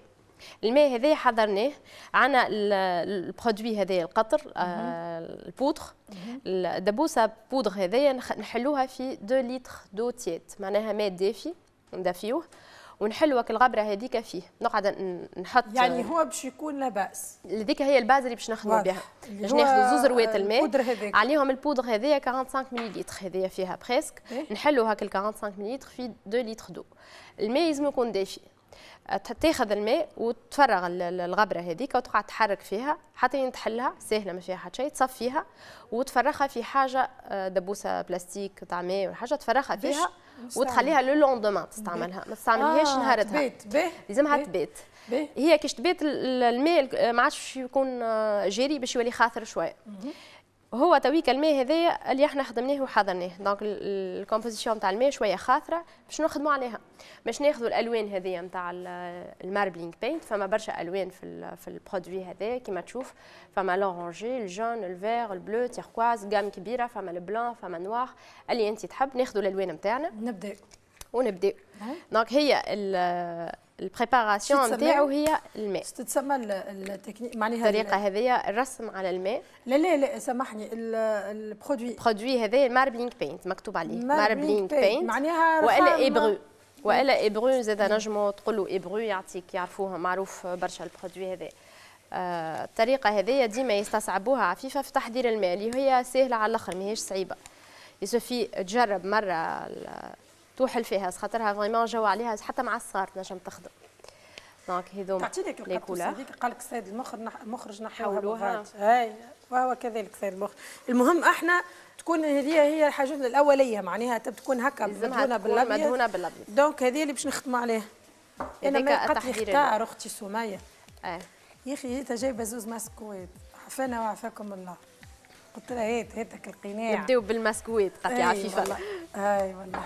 الماء هذا حضرناه عنا البرودوي هذا القطر آه، البودغ الدبوسه بودغ هذايا نحلوها في 2 لتر دو تيت معناها ماء دافي ندافيوه ونحلوا الغبره هذيك فيه نقعد نحط يعني هو باش يكون لا باس هذيك هي الباز اللي باش نخدموا بها باش ناخذ زوز روات الماء عليهم البودر هذايا 45 ملل هذايا فيها بريسك إيه؟ نحلوا هاك ال 45 ملل في 2 لتر دو الماء لازم يكون دافي تاخذ الماء وتفرغ الغبره هذيك وتقعد تحرك فيها حتى تحلها سهله ما فيها حتى شيء تصفيها وتفرغها في حاجه آه، دبوسه بلاستيك تاع ماء ولا حاجه تفرغها فيها وتخليها لو لوندومان تستعملها ما تستعملهاش آه نهارتها تبات لازمها تبيت هي كي تبات الماء ما عادش يكون آه، جاري باش يولي خاطر شويه هو تويك الماء هذايا اللي احنا خدمناه وحضرناه دونك الكومبوزيسيون تاع الماء شويه خاطره باش نخدموا عليها باش ناخذوا الالوان هذيا نتاع الماربلينغ بينت فما برشا الوان في الـ في البرودوي هذا كيما تشوف فما لورانجي الجون الفير البلو تيركواز جام كبيره فما البلان فما نوار اللي انت تحب ناخذوا الالوان نتاعنا نبدا ونبدا دونك نعم. هي البريباراسيون نتاعو هي الماء تتسمى التكنيك معناها الطريقه هذيا الرسم على الماء لا لا لا سامحني البرودوي البرودوي هذا ماربلينغ بينت مكتوب عليه ماربلينغ بينت معناها والا ابرو والا ابرو زاد نجمو تقولوا ابرو يعطيك يعرفوه معروف برشا البرودوي هذا آه، الطريقه هذيا ديما يستصعبوها عفيفه في تحضير الماء اللي هي سهله على الاخر ماهيش صعيبه يسوفي تجرب مره توحل فيها خاطرها فريمون جو عليها حتى مع الصغار تنجم تخدم دونك هذوما تعطيني لي كولور قال لك سيد المخرج المخرج نحاولوها هاي وهو كذلك سيد المخرج المهم احنا تكون هذه هي حاجتنا الاوليه معناها تكون هكا مدهونه بالابيض مدهونه بالابيض دونك هذه اللي باش نخدم عليها انا ما لي اختار اختي سميه اه يا اخي هي جايبه زوز ماسكويت عفانا وعفاكم الله قلت لها هات هاتك القناع نبداو بالماسكويت لي عفيفه اي والله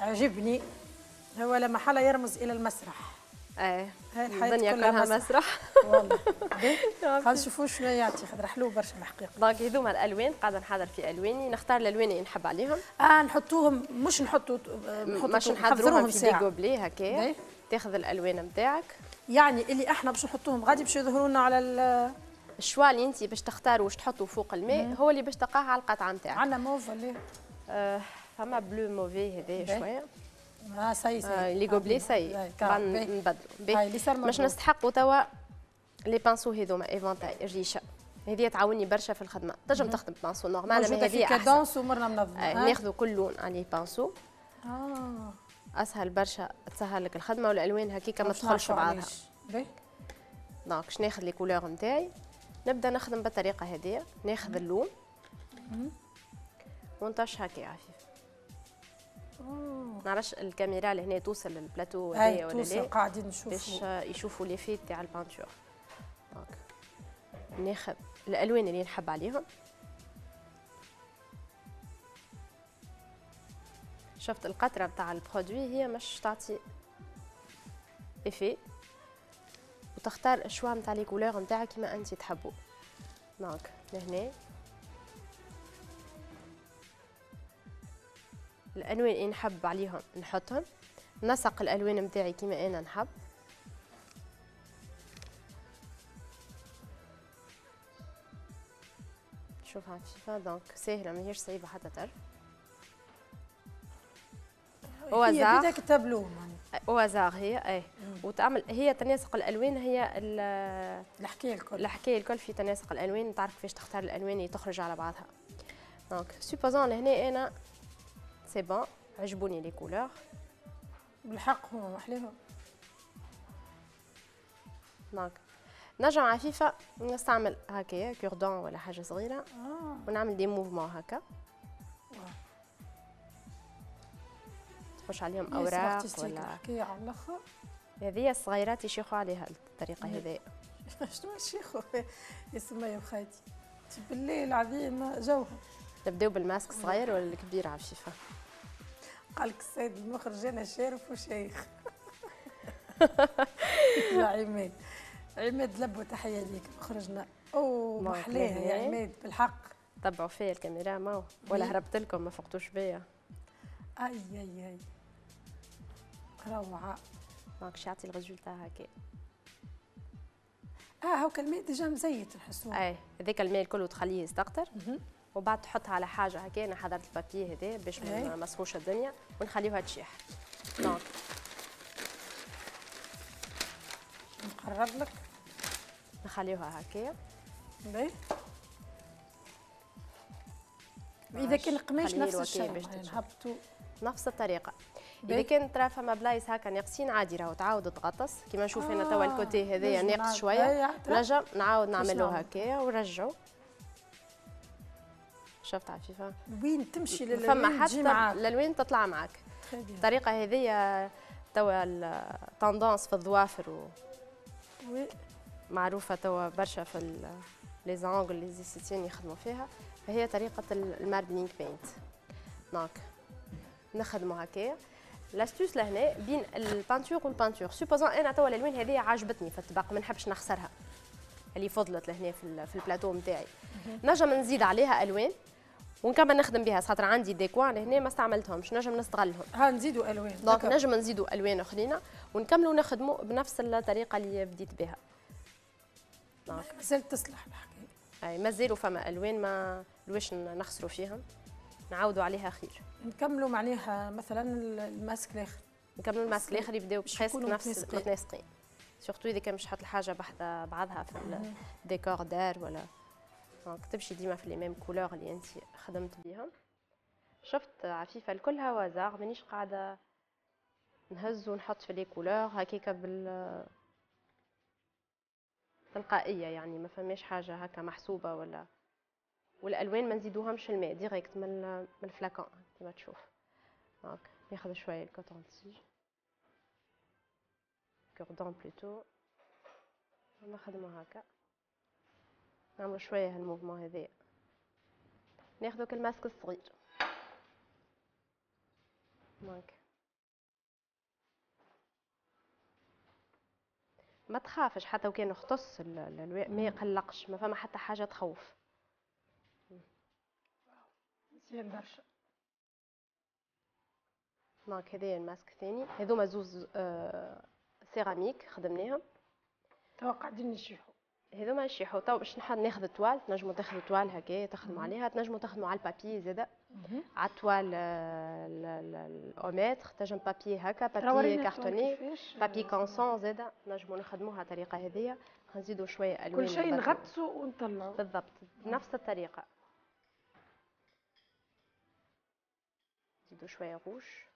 عجبني هو لما حلا يرمز الى المسرح ايه الدنيا كلها مسرح, مسرح. والله خلينا نشوفوا شنو يعطي خاطر حلو برشا الحقيقه دونك هذوما الالوان قاعده نحضر في الواني نختار الالوان اللي نحب عليهم اه نحطوهم مش نحطوا آه، مش نحضروهم في ديكوبلي هكا إيه؟ تاخذ الالوان نتاعك يعني اللي احنا باش نحطوهم غادي باش يظهروا لنا على الشوا اللي انت باش تختاروا واش تحطوا فوق الماء مم. هو اللي باش تلقاه على القطعه نتاعك عندنا موف ولا آه فما بلو موفي هذا شويه اه ساي ساي لي غوبلي ساي نبدلو باش نستحقوا توا لي بانسو هذوما ايفونتاي الريشه هذه تعاوني برشا في الخدمه تنجم تخدم بانسو نورمال مي هذه كادونس ومرنا منظمه ناخذ كل لون عليه بانسو اه اسهل برشا تسهل لك الخدمه والالوان هكيكا ما تدخلش بعضها دونك باش ناخذ لي كولور نتاعي نبدا نخدم بالطريقه هذه ناخذ اللون ونطش هكا عفيف ما نعرفش الكاميرا لهنا توصل للبلاتو هذايا ولا توصل لا قاعدين نشوفوا باش يشوفوا ليفي تاع البانتور دونك ناخذ الالوان اللي نحب عليهم شفت القطره نتاع البرودوي هي مش تعطي افي وتختار الشوا نتاع لي كولور نتاعك كيما انت تحبو دونك لهنا الالوان اللي نحب عليهم نحطهم نسق الالوان نتاعي كيما انا نحب شوف هاك شوفها دونك ساهله ماهيش صعيبه حتى طرف هي بدك تابلو اوازار هي ايه وتعمل هي تناسق الالوان هي الحكايه الكل الحكايه الكل في تناسق الالوان تعرف كيفاش تختار الالوان اللي تخرج على بعضها دونك سوبوزون لهنا انا سي بون عجبوني لي كولور بالحق هما محلاهم دونك نرجع عفيفه نستعمل هكايا كوردون ولا حاجه صغيره آه. ونعمل دي موفمون هكا تخش عليهم اوراق ولا حكايه على الاخر هذه الصغيرات يشيخوا عليها الطريقه هذه شنو يشيخوا يا يا خالتي بالله العظيم جوها نبداو بالماسك الصغير ولا الكبير عفيفه قال لك السيد المخرج انا شارف وشيخ يا عماد عماد لبو تحيه ليك مخرجنا او محلاها يا عماد بالحق تبعوا فيا الكاميرا ما ولا هربت لكم ما فقتوش بيا اي اي اي روعه ماكش يعطي الريزولتا هكا اه هو الماء ديجا مزيت نحسوه اي هذاك الماء الكل وتخليه يستقطر وبعد تحطها على حاجه هكا انا حضرت البابي هذا باش ما مسخوش الدنيا ونخليوها تشيح دونك نقرب لك نخليوها هكا إيه. باهي إيه. اذا كان القماش نفس الشيء باش نفس الطريقه اذا كان ترى فما بلايص هكا ناقصين عادي راهو تعاود تغطس كيما نشوف آه انا توا الكوتي هذايا ناقص شويه إيه، نجم نعاود نعملو هكايا ونرجعو شفت عفيفه وين تمشي للوين فما حتى للوين تطلع معك طيب الطريقه هذه توا التوندونس في الظوافر و... وي معروفه توا برشا في لي زانغل لي زيستيان يخدموا فيها فهي طريقه الماربلينغ بينت دونك نخدموا هكايا لاستوس لهنا بين البانتور والبانتور سوبوزون انا توا الالوان هذه عجبتني في الطبق ما نحبش نخسرها اللي فضلت لهنا في, في البلاتو نتاعي نجم نزيد عليها الوان ونكمل نخدم بها خاطر عندي ديكوان هنا ما استعملتهمش نجم نستغلهم ها نزيدوا الوان دونك نجم نزيدوا الوان اخرين ونكملوا نخدموا بنفس الطريقه اللي بديت بها مازال تصلح الحكايه اي مازالوا فما الوان ما لواش نخسروا فيهم نعاودوا عليها خير نكملوا معناها مثلا الماسك الاخر نكملوا الماسك الاخر يبداو بريسك نفس متناسقين سورتو اذا كان مش حط الحاجه بحذا بعضها في الديكور دار ولا تمشي ديما في لي ميم كولور اللي انت خدمت بيهم شفت عفيفه الكلها وازاغ مانيش قاعده نهز ونحط في لي كولور هكاك بال تلقائيه يعني ما فماش حاجه هكا محسوبه ولا والالوان ما نزيدوهمش الماء ديريكت من من الفلاكون كما تشوف هاك ناخذ شويه الكوتون تيج كوردون بلوتو نخدمو هكا نعملو شويه هالموفمون هذايا ناخذ الماسك الصغير هاك ما تخافش حتى وكان اختص الواء ما يقلقش ما فما حتى حاجه تخوف مزيان برشا دونك هذايا الماسك الثاني هذوما زوز آه سيراميك خدمناهم توقع قاعدين نشوف ما شي تو باش نحب ناخذ التوال تنجموا تاخذوا التوال هكايا تخدموا عليها تنجموا تخدموا على البابي زاده على التوال الاوميتر آه، تنجم بابي هكا بابي كارتوني بابي آه، كونسون زاده نجموا نخدموها الطريقه هذيا نزيدوا شويه الوان كل شيء نغطسوا ونطلعوا بالضبط نفس الطريقه نزيدوا شويه غوش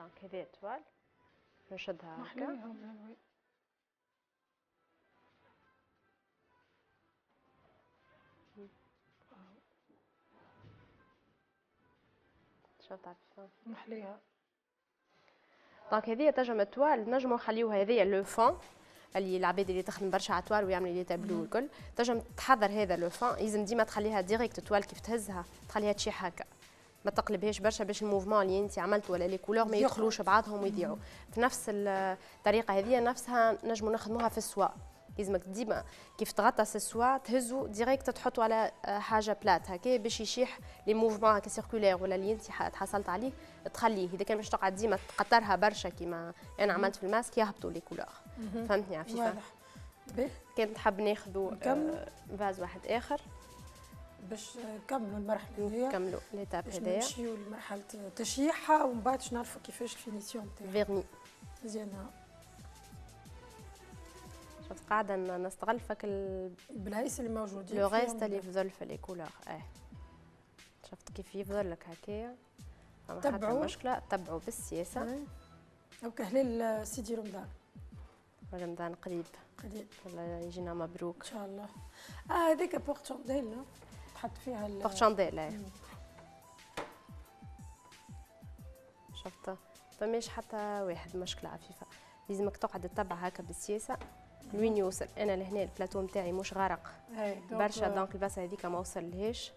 اصلا كذا طوال نشدها هكا شنو تعرفي دونك هذه تنجم التوال نجمو نخليوها هذه لو فون اللي العباد اللي تخدم برشا على التوال ويعمل لي تابلو الكل تنجم تحضر هذا لو فون لازم ديما تخليها ديريكت التوال كيف تهزها تخليها تشيح هكا ما تقلبهاش برشا باش الموفمون اللي انت عملته ولا لي كولور ما يدخلوش بعضهم ويضيعوا في نفس الطريقه هذه نفسها نجموا نخدموها في السوا لازمك ديما كيف تغطى السوا تهزو ديريكت تحطو على آه، حاجه بلات هكا باش يشيح لي موفمون هكا سيركولير ولا اللي انت حصلت عليه تخليه اذا كان باش تقعد ديما تقطرها برشا كيما انا عملت في الماسك يهبطوا لي كولور فهمتني عفيفه كان تحب ناخذ فاز واحد اخر باش نكملوا المرحله هذيا نكملوا ليتاب هذيا باش نمشيو لمرحله التشييحها ومن بعد باش نعرفوا كيفاش الفينيسيون تاعها فيرني مزيانه شفت قاعده نستغل فك البلايص اللي موجودين لو غيست اللي يفضل في لي كولور اه شفت كيف يفضل لك هكايا تبعوا مشكله تبعوا بالسياسه اه. هلال سيدي رمضان رمضان قريب قريب الله يجينا مبروك ان شاء الله اه هذاك ديل تحط فيها البقشنديل شفت فماش حتى واحد مشكله عفيفه لازمك تقعد تتبع هكا بالسياسه لوين يوصل انا لهنا البلاتو نتاعي مش غرق برشا euh, دونك الباسه هذيك ما وصلهاش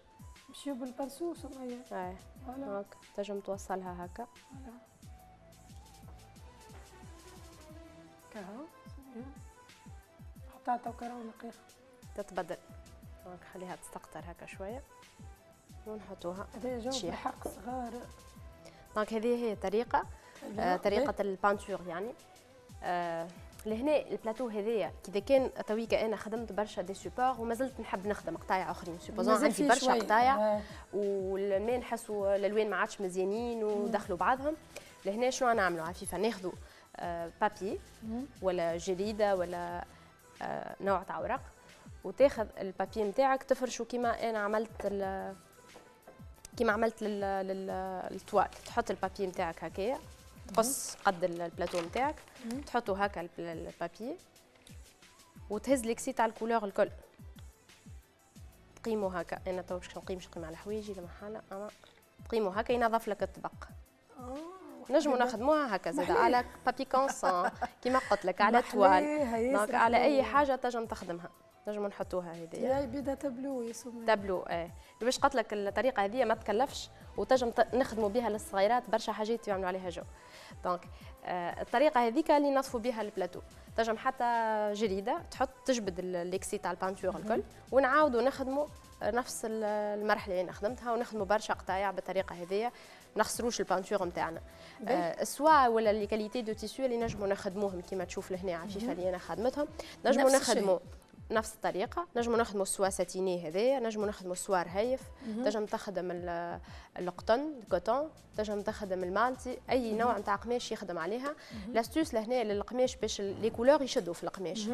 مشيو بالبرسو سمية ايه هاك تنجم توصلها هكا كهو حطها تو كراو تتبدل دونك نخليها تستقطر هكا شويه ونحطوها تشيح حق صغار دونك هذه هي طريقه آه طريقه البانتور يعني آه لهنا البلاتو هذايا كذا كان تويكا انا خدمت برشا دي سوبور وما زلت نحب نخدم قطايع اخرين سوبوزون عندي برشا قطايع آه. والماء نحسوا الالوان ما عادش مزيانين ودخلوا بعضهم لهنا شنو نعملوا عفيفه ناخذوا آه بابي ولا جريده ولا آه، نوع تاع اوراق وتاخذ البابي نتاعك تفرشه كيما انا عملت كيما عملت للتوال تحط البابي نتاعك هكايا تقص قد البلاتو نتاعك تحطه هكا البابي وتهز ليكسي تاع الكولور الكل تقيمو هكا انا تو باش نقيم باش نقيم على حوايجي لما حاله اما تقيمو هكا ينظف لك الطبق نجمو نخدموها هكا زاد على بابي كونسون كيما قلت لك على توال دونك على اي حاجه تنجم تخدمها نجمو نحطوها هذه هي بيضه تبلو يسموها تبلو ايه باش قلت لك الطريقه هذه ما تكلفش وتجم نخدموا بها للصغيرات برشا حاجات يعملوا عليها جو دونك آه، الطريقه هذيك اللي نصفوا بها البلاتو تنجم حتى جريده تحط تجبد الليكسي تاع البانتور الكل ونعاودوا نخدموا نفس المرحله اللي خدمتها ونخدموا برشا قطايع بالطريقه هذيا نخسروش البانتور نتاعنا آه سوا ولا لي كاليتي دو تيسيو اللي نجموا نخدموهم كيما تشوف لهنا عفيفه اللي انا خدمتهم نجموا نخدموا نفس الطريقه نجمو نخدمو سوا ساتيني هذايا نجمو نخدمو السوار هيف تنجم تخدم القطن الكوتون تنجم تخدم المالتي اي نوع نتاع قماش يخدم عليها لاستوس لهنا للقماش باش لي كولور يشدوا في القماش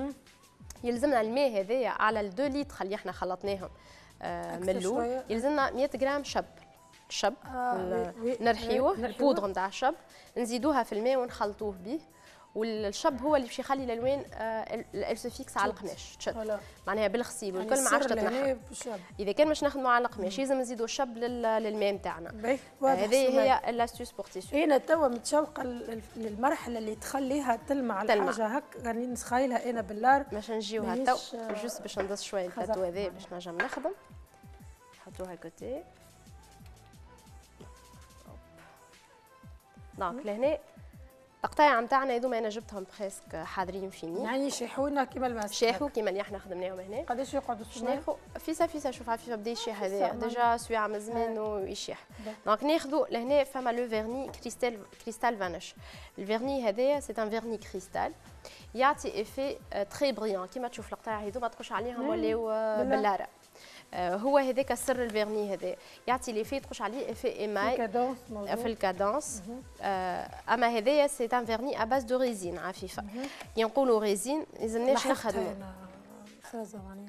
يلزمنا الماء هذايا على 2 لتر اللي احنا خلطناهم آه، من الاول يلزمنا 100 غرام شب شب آه نرحيوه البودغ نتاع الشب نزيدوها في الماء ونخلطوه به والشب هو اللي باش يخلي الالوان آه، السفيكس على القماش تشد معناها بالخصيب يعني والكل ما عادش تتنحى اذا كان باش نخدموا على القماش لازم نزيدوا الشب للماء نتاعنا هذه هي لاستيوس بور تيسيو إيه، انا توا متشوقه للمرحله اللي تخليها تلمع تلمع هكا راني نتخيلها انا بالار باش نجيوها تو آه، جوست باش ندس شويه الفاتو هذا باش نجم نخدم نحطوها كوتي دونك لهنا القطايع نتاعنا هذوما انا جبتهم بريسك حاضرين فيني يعني شيحونا كيما الماس شيحو كيما اللي احنا خدمناهم هنا قداش يقعدوا شناخو فيسا فيسا شوف فيسا بدا يشيح هذايا ديجا سويعه من زمان آه. ويشيح دونك ناخذوا لهنا فما لو فيرني كريستال كريستال فانش الفيرني هذايا سي ان فيرني كريستال يعطي افي تري بريان كيما تشوف القطايع هذوما تقش عليهم ولاو بلاره Euh, هو هذاك السر الفيرني هذا يعطي لي في تخش عليه في ام في الكادونس آه، اما هذايا سي تان فيرني اباز دو ريزين عفيفه كي نقولوا ريزين لازمناش نخدموا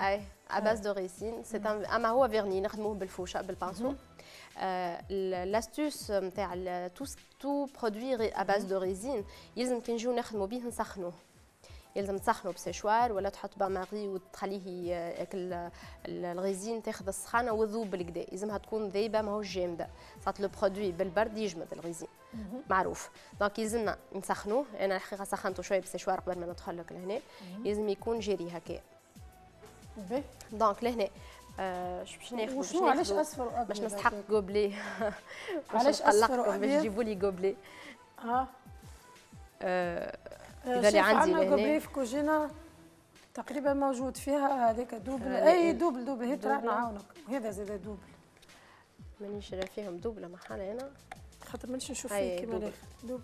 اي اباز دو ريزين سي اما هو فيرني نخدموه بالفوشه بالبانسو لاستوس نتاع تو تو برودوي اباز دو ريزين يلزم كي نجيو نخدموا به نسخنوه يلزم تسخنه بسيشوار ولا تحط باماري وتخليه ياكل الغيزين تاخذ السخانه وتذوب بالكدا يلزمها تكون ذايبه ماهوش جامده صات لو برودوي بالبرد يجمد الغيزين معروف دونك يلزمنا نسخنوه انا الحقيقه سخنته شويه بسيشوار قبل ما ندخل لك لهنا يلزم يكون جاري هكا دونك لهنا آه، اش باش ناخذ علاش اصفر وابيض باش نسحق غوبلي علاش اصفر وابيض باش تجيبوا لي غوبلي اه, آه، آه، اذا اللي عندي عندنا كوبري في كوجينا تقريبا موجود فيها آه، هذاك دوبل آه، اي إيه، دوبل دوبل هي راح نعاونك وهذا زاد دوبل مانيش شرا فيهم دوبله محالة هنا خاطر مانيش نشوف فيه كيما دوبل, دوبل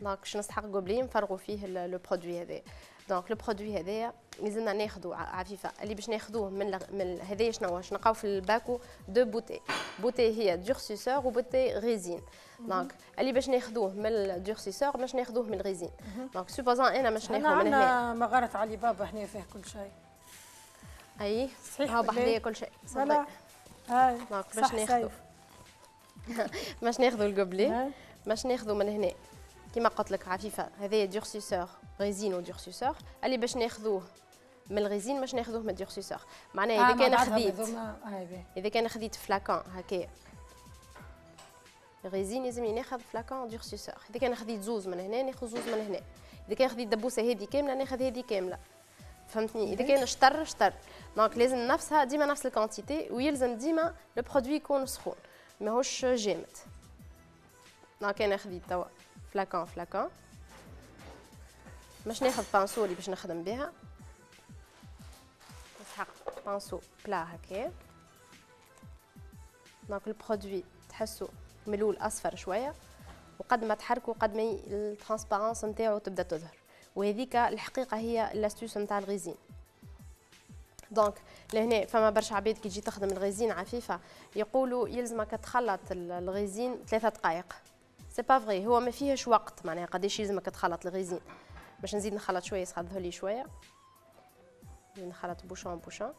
دونك شنو نسحق قبلين نفرغوا فيه لو برودوي هذا دونك لو برودوي هذايا مازلنا ناخذوا عفيفه اللي باش ناخذوه من من هذايا شنو واش نلقاو في الباكو دو بوتي بوتي هي ديغسيسور وبوتي غيزين دونك اللي باش ناخذوه من الديغسيسور باش ناخذوه من الغيزين دونك سوبوزون انا باش ناخذ من هنا مغاره علي بابا هنا فيه كل شيء اي صحيح هاو بحذايا إيه؟ كل شيء صحيح دونك باش ناخذوه باش ناخذوا القبلي باش ناخذوا من هنا كما قلت لك عفيفه هذه ديغسيسور ريزين وديغسيسور اللي باش ناخذوه من الغيزين باش ناخذوه من الديغسيسور معناها آه، اذا كان خديت آه، اذا كان خديت فلاكون هكايا الغيزين لازم ناخذ فلاكون ديغسيسور اذا كان خديت زوز من هنا ناخذ زوز من هنا اذا كان خديت دبوسه هذه كامله ناخذ هذه كامله فهمتني اذا إيه. كان شطر شطر دونك لازم نفسها ديما نفس الكونتيتي ويلزم ديما برودوي يكون سخون ماهوش جامد دونك انا خديت توا فلاكون فلاكون باش ناخذ بانسولي باش نخدم بها بانسو بلا هكا دونك البرودوي تحسو ملول اصفر شويه وقد ما تحركو قد ما الترانسبارانس نتاعو تبدا تظهر وهذيك الحقيقه هي لاستوس نتاع الغيزين دونك لهنا فما برشا عباد كي تجي تخدم الغيزين عفيفه يقولوا يلزمك تخلط الغيزين ثلاثة دقائق سي با فري هو ما فيهش وقت معناها قداش يلزمك تخلط الغيزين باش نزيد نخلط شويه يسخن لي شويه نخلط بوشون بوشون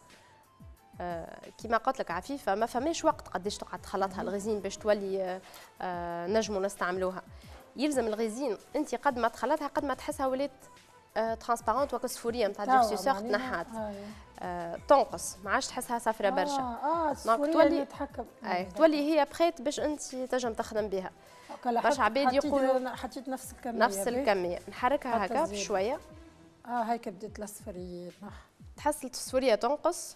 آه، كما قلت لك عفيفه ما فماش وقت قداش تقعد تخلطها الغزين باش تولي آه، آه، نجموا نستعملوها يلزم الغزين انت قد ما تخلطها قد ما تحسها ولات ترانسبارونت وكا صفوريه نتاع الديفسيسور تنحات تنقص ما عادش تحسها صفرة برشا اه اه تولي تتحكم اي تولي هي بخيت باش انت تنجم تخدم بها باش عباد يقولوا حطيت نفس الكميه نفس الكميه نحركها هكا بشويه اه هيك بدات الصفريه تحس الصفوريه تنقص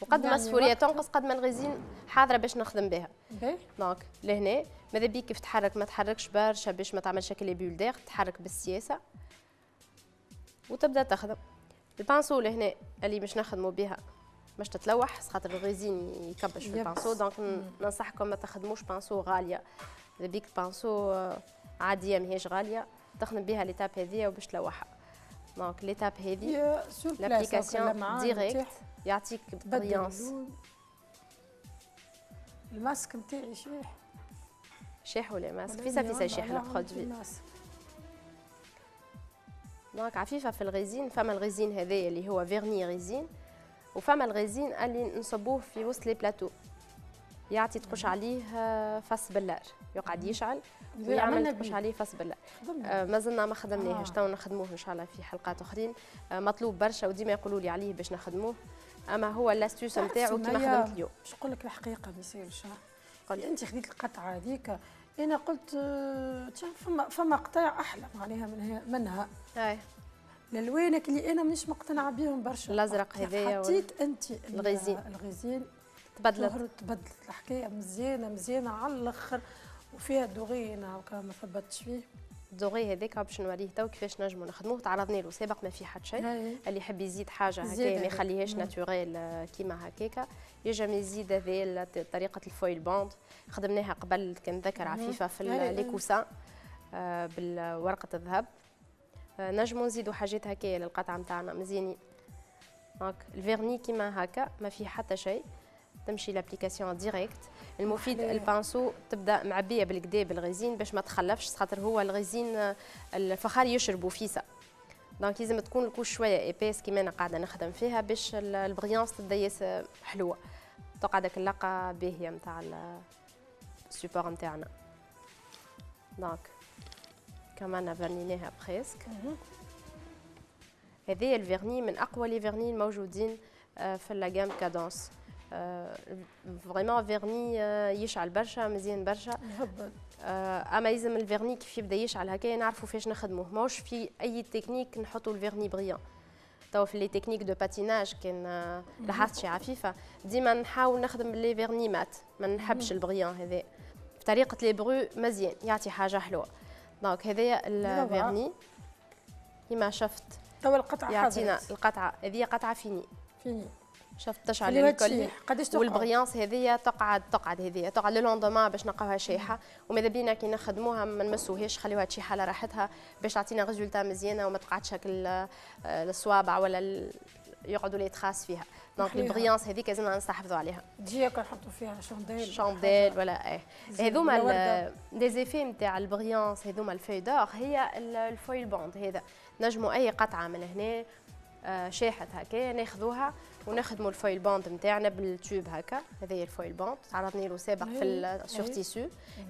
وقد يعني مسؤوليه تنقص قد ما الغزين حاضره باش نخدم بها دونك لهنا ماذا بيك كيف تحرك ما تحركش برشا باش ما تعمل شكل بيولدير تحرك بالسياسه وتبدا تخدم البانسو لهنا اللي باش نخدموا بها باش تتلوح خاطر الغزين يكبش في البانسو دونك ننصحكم ما تخدموش بانسو غاليه ماذا بيك بانسو عاديه ماهيش غاليه تخدم بها ليتاب هذه وباش تلوحها دونك ليتاب هذه لابليكاسيون ديريكت يعطيك بريونس الماسك نتاعي شاح شاح ولا ماسك فيسا فيسا شاح البرودوي دونك عفيفه في الغيزين فما الغيزين هذايا اللي هو فيرني غيزين وفما الغيزين اللي نصبوه في وسط لي بلاتو يعطي تقش عليه آه، فاس باللار يقعد يشعل ويعمل تقش عليه فاس باللار آه، مازلنا ما خدمناهش آه. تو نخدموه ان شاء الله في حلقات اخرين مطلوب برشا وديما يقولوا لي عليه باش نخدموه اما هو الاستيوس نتاعو كيما خدمت اليوم باش نقول لك الحقيقه ما يصيرش انت خديت القطعه هذيك انا قلت فما فما قطع احلى عليها منها منها أي. الالوانك اللي انا مش مقتنعه بهم برشا الازرق هذايا حطيت انت الغزيل الغزيل تبدلت شهرة تبدلت الحكايه مزيانه مزيانه على الاخر وفيها دوغي انا هكا ما ثبتش فيه الدوغي هذاك باش نوريه تو كيفاش نجمو نخدموه تعرضنا له سابق ما في حد شيء اللي يحب يزيد حاجه هكا ما يخليهاش ناتوريل كيما هكاكا يجم يزيد هذه طريقه الفويل بوند خدمناها قبل ذكر عفيفه في كوسان آه، بالورقه الذهب آه، نجمو نزيدو حاجات هكايا للقطعه نتاعنا مزيانين هاك الفيرني كيما هكا ما في حتى شيء تمشي لابليكاسيون ديريكت المفيد البانسو تبدا معبيه بالكدا بالغزين باش ما تخلفش خاطر هو الغزين الفخار يشربوا فيسا دونك لازم تكون الكوش شويه ايبيس كيما انا قاعده نخدم فيها باش البغيونس تبدا ياس حلوه تقعدك اللقه باهيه نتاع السوبور نتاعنا دونك كمان فرنيناها بريسك هذه الفيرني من اقوى لي فيرني الموجودين آه، في لاجام كادونس فريمون euh, فيرني euh, يشعل برشا مزيان برشا آه، اما يلزم الفيرني كيف يبدا يشعل هكايا نعرفوا فاش نخدموه ماهوش في اي تكنيك نحطوا الفيرني بريان تو في لي تكنيك دو باتيناج كان آه، لاحظت شي عفيفه ديما نحاول نخدم لي فيرني مات ما نحبش البريان هذا طريقه لي برو مزيان يعطي حاجه حلوه دونك هذايا الفيرني كيما شفت تو القطعه يعطينا القطعه هذه قطعه فيني فيني شفت تشعل الكل قداش تقعد والبغيانس هذيا تقعد تقعد هذيا تقعد للوندوما باش نلقاوها شايحه وماذا بينا كي نخدموها ما نمسوهاش خليوها تشيح على راحتها باش تعطينا ريزولتا مزيانه وما تقعدش هكا آه، الصوابع ولا يقعدوا لي تراس فيها دونك البغيانس هذيك لازمنا نستحفظوا عليها تجيك نحطوا فيها شانديل شانديل ولا ايه هذوما دي زيفي نتاع البغيانس هذوما الفيدور هي الفويل بوند هذا نجموا اي قطعه من هنا آه، شاحت هكا ناخذوها ونخدموا الفويل باند نتاعنا بالتوب هكا هذا هي الفويل باند تعرضني له سابق في السور تيسو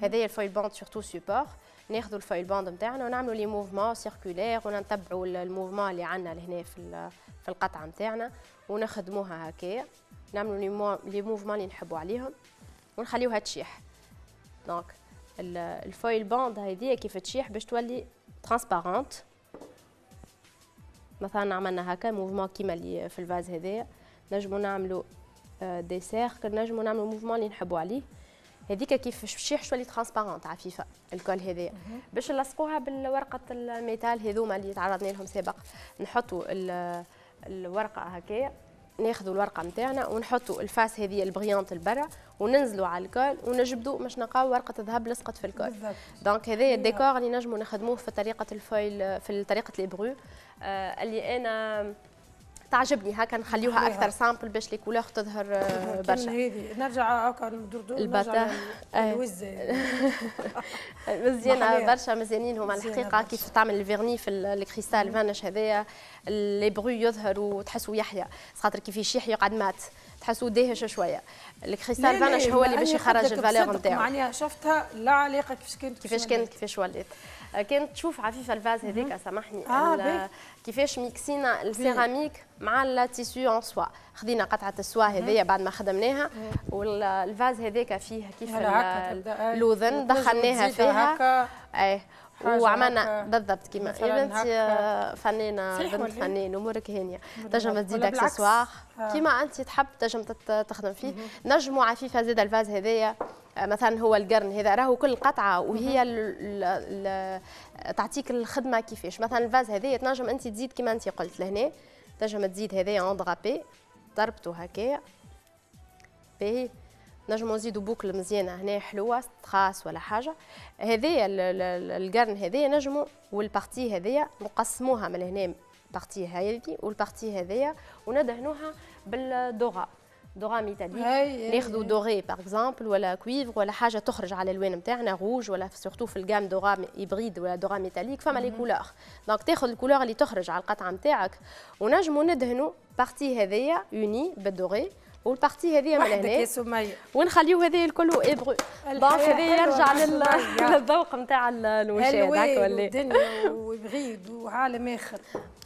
هذا هي الفويل باند سورتو سوبور ناخذوا الفويل باند نتاعنا ونعملوا لي موفمون سيركولير ونتبعوا الموفمون اللي عندنا لهنا في في القطعه نتاعنا ونخدموها هكايا نعملوا لي موفمون اللي نحبوا عليهم ونخليوها تشيح دونك الفويل باند هذه كيف تشيح باش تولي ترانسبارونت مثلا عملنا هكا موفمون كيما اللي في الفاز هذايا نجمو نعملو ديسير آه، سيركل نجمو نعملو موفمون اللي نحبو عليه هذيك كيف شيح شويه ترانسبارونت عفيفه الكل هذايا باش نلصقوها بالورقه الميتال هذوما اللي تعرضنا لهم سابق نحطوا الورقه هكايا ناخذوا الورقه نتاعنا ونحطوا الفاس هذه البريانت البرا وننزلوا على الكل ونجبدوا باش نلقاو ورقه الذهب لصقت في الكل دونك هذايا الديكور اللي نجموا نخدموه في طريقه الفويل في طريقه الابرو آه اللي انا تعجبني هكا نخليوها اكثر سامبل باش لي كولور تظهر آه، برشا هذه نرجع هكا ندردور الباتا الوزه مزيانه برشا مزيانين هما الحقيقه كيف تعمل الفيرني في الكريستال فانش هذايا لي برو يظهر وتحسوا يحيى خاطر كيفاش يشيح يقعد مات تحسوا دهش شويه الكريستال فانش هو اللي باش يخرج الفالور نتاعو معناها شفتها لا علاقه كيفاش كانت كيفاش كانت كيفاش ولات آه، كانت تشوف عفيفه الفاز هذيك سامحني آه كيفاش ميكسينا السيراميك مع التيسيو ان سوا خدينا قطعه السوا هذيا بعد ما خدمناها والفاز هذاك فيه كيف الاذن دخلناها فيها ايه وعملنا بالضبط كيما انت آه، فنانه بنت فنان امورك هانيه تنجم تزيد اكسسوار آه. كيما انت تحب تنجم تخدم فيه نجموا عفيفه زاد الفاز هذايا مثلا هو القرن هذا راهو كل قطعه وهي ال ال تعطيك الخدمه كيفاش مثلا الفاز هذايا تنجم انت تزيد كما انت قلت لهنا تنجم تزيد هذايا اون درابي ضربته هكايا باهي نجمو نزيدو بوكل مزيانه هنا حلوه تخاس ولا حاجه هذايا القرن هذايا نجمو والبارتي هذايا نقسموها من هنا بارتي هذه والبارتي هذايا وندهنوها بالدوغا دوغا ميتاليك ناخذوا دوغي باغ اكزومبل ولا كويفر ولا حاجه تخرج على الوان نتاعنا روج ولا سورتو في الجام دوغا هيبريد ولا دوغا ميتاليك فما لي كولور دونك تاخذ الكولور اللي تخرج على القطعه نتاعك ونجمو ندهنوا بارتي هذيا اوني بالدوغي والبارتي هذه من هنا ونخليو هذه الكل ابغو دونك هذا يرجع للذوق نتاع الوجه هذاك ولا الدنيا وبغيد وعالم اخر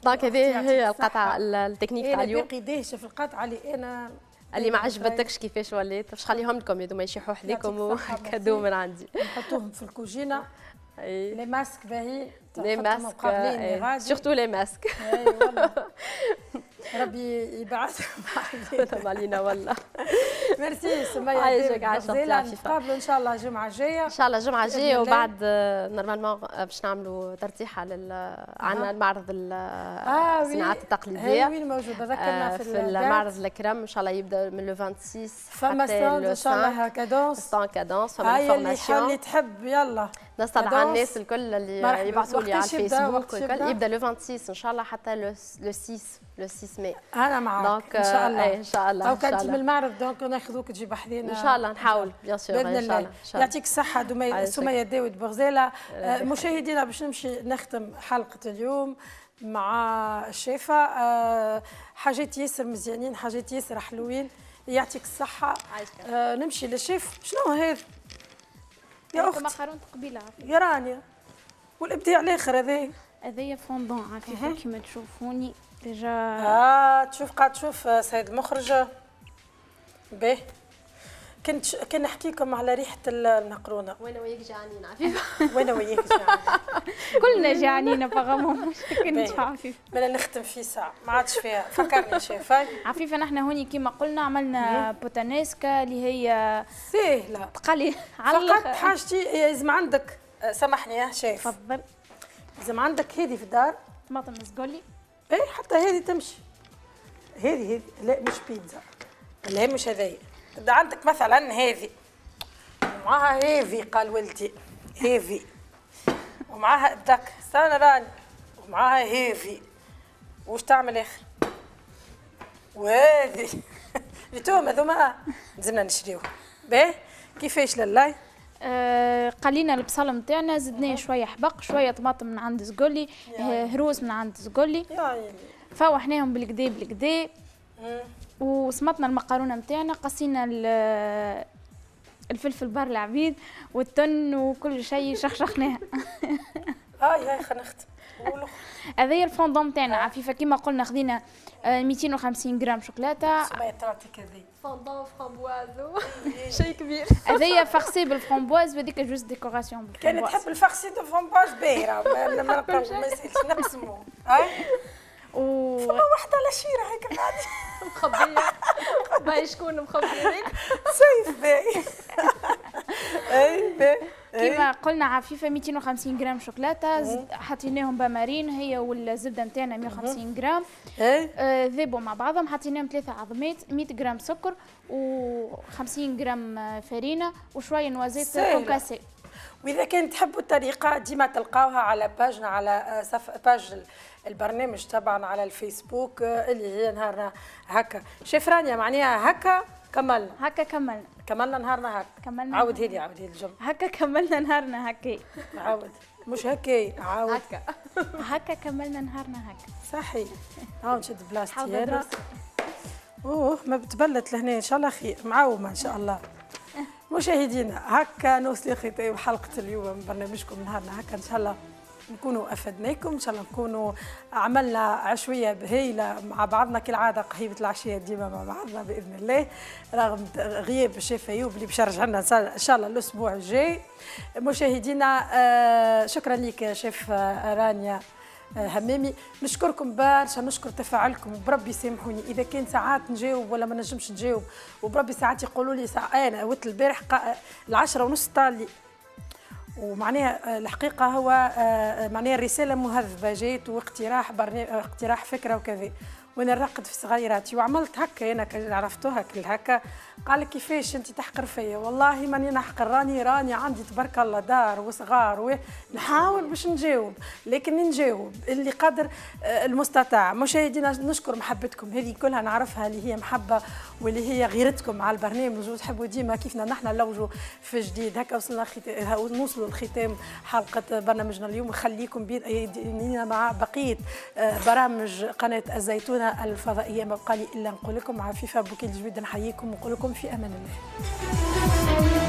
دونك هذه هي القطعه التكنيك تاع اليوم باقي دهشه في القطعه اللي انا اللي ما عجبتكش كيفاش وليت باش خليهم لكم هذوما يشيحوا حليكم وكادو من عندي نحطوهم في الكوجينه لي ماسك باهي لي ماسك سورتو لي ماسك ربي يبعثهم علينا علينا والله ميرسي سمية آه، عايشك إن شاء الله الجمعة الجاية إن شاء الله الجمعة الجاية وبعد آه، نورمالمون آه، باش نعملوا ترتيحة لل عن المعرض الصناعات التقليدية وين موجود ذكرنا في, في المعرض الكرم إن شاء الله يبدا من لو 26 فما ستاند إن شاء الله كادونس ستاند كادونس فما فورماسيون اللي تحب يلا ده طبعا الناس الكل اللي يبعثوا لي على الفيسبوك الكل يبدا لو 26 ان شاء الله حتى لو 6 لو 6 ماي انا معك ان شاء الله ان شاء الله او كانت من المعرض دونك ناخذوك تجيب حدينا ان شاء الله نحاول بيان سور باذن الله يعطيك الصحه سميه داود بغزاله آه، آه، مشاهدينا باش نمشي نختم حلقه اليوم مع الشيفة آه، حاجات ياسر مزيانين حاجات ياسر حلوين يعطيك الصحة نمشي للشيف شنو هذا يا اختي مقارون قبيله يا رانيا والابداع الاخر هذايا هذايا فوندون عافيه كيما تشوفوني ديجا اه تشوف قاعد تشوف آه، سيد المخرج به كنت كنحكيكم على ريحه المقرونه وانا وياك جعانين عفيفه وانا وياك جعانين كلنا جعانين فغمهم كنت عفيفه بلا نختم في ساعه ما عادش فيها فكرني شيفاي عفيفه نحن هوني كما قلنا عملنا بوتانيسكا اللي هي سهله تقلي على فقط حاجتي لازم عندك آه، سامحني يا آه، شيف تفضل لازم عندك هذه في الدار طماطم مسقولي ايه حتى هذه تمشي هذه هذه لا مش بيتزا لا مش هذايا ده عندك مثلا هذه ومعاها هذه قال ولدي هذه ومعاها ابدك استنى راني ومعاها هذه واش تعمل اخر وهذه التوم هذوما لازمنا نشريو باهي كيفاش لله آه قلينا البصل نتاعنا زدناه شويه حبق شويه طماطم من عند زقولي أه، هروس من عند زقولي فوحناهم بالكدا بالكدا وصمتنا المقارونه نتاعنا قصينا الفلفل بار العبيد والتن وكل شيء شخشخناها آه، اي هاي خنخت هذايا الفوندوم تاعنا عفيفه كيما قلنا خذينا 250 جرام شوكولاته سمعت تعطيك هذه فوندوم فرامبواز إيه. شيء كبير هذايا فخسي بالفرامبواز وهذيك جوز ديكوراسيون كانت تحب الفخسي دو فرامبواز باهره ما نقولش ما نقسموه و فما وحده على شيره هيك بعد مخبيه باهي شكون مخبيه سيف باهي اي باهي كيما قلنا عفيفه 250 جرام شوكولاته إيه. حطيناهم بمارين هي والزبده نتاعنا 150 جرام إيه. آه، ذابوا مع بعضهم حطيناهم ثلاثه عظمات 100 جرام سكر و50 جرام آه، فرينه وشويه نوازيت كوكاسي واذا كان تحبوا الطريقه ديما تلقاوها على باجنا على آه، صف باج البرنامج طبعا على الفيسبوك آه، اللي هي نهارنا هكا شيف رانيا معناها هكا كملنا هكا كملنا كملنا نهارنا هكا كملنا عاود هيدي عاود هيدي الجمله هكا كملنا نهارنا هكا عاود مش هكا عاود هكا هكا كملنا نهارنا هكا صحي هاو نشد بلاستي انا اوه ما بتبلت لهنا ان شاء الله خير معومه ان شاء الله مشاهدينا هكا نوصل لختام طيب حلقه اليوم من برنامجكم نهارنا هكا ان شاء الله نكونوا افدناكم ان شاء الله نكونوا عملنا عشويه بهيله مع بعضنا كالعاده قهيبه العشيه ديما مع بعضنا باذن الله رغم غياب الشيف ايوب اللي باش يرجع لنا ان شاء الله الاسبوع الجاي مشاهدينا آه، شكرا لك شيف آه، رانيا آه، همامي نشكركم برشا نشكر تفاعلكم بربي سامحوني اذا كان ساعات نجاوب ولا ما نجمش نجاوب وبربي ساعات يقولوا لي ساعة انا قلت البارح العشرة ونص طالي ومعناها آه، الحقيقة هو آه، آه، معناها رسالة مهذبة جات واقتراح اقتراح فكرة وكذا وأنا نرقد في صغيراتي وعملت هكا أنا عرفتها هكا قال لك كيفاش انت تحقر فيا والله ماني نحقر راني راني عندي تبارك الله دار وصغار نحاول باش نجاوب لكن نجاوب اللي قدر آه، المستطاع مشاهدينا نشكر محبتكم هذه كلها نعرفها اللي هي محبه واللي هي غيرتكم على البرنامج وتحبوا ديما كيفنا نحن نلوجوا في جديد هكا وصلنا نوصلوا لختام حلقه برنامجنا اليوم نخليكم بيدينا مع بقيه آه، برامج قناه الزيتونه الفضائيه ما بقى لي الا نقول لكم عفيفه بوكيل جديد نحييكم ونقول لكم دمتم في أمان الله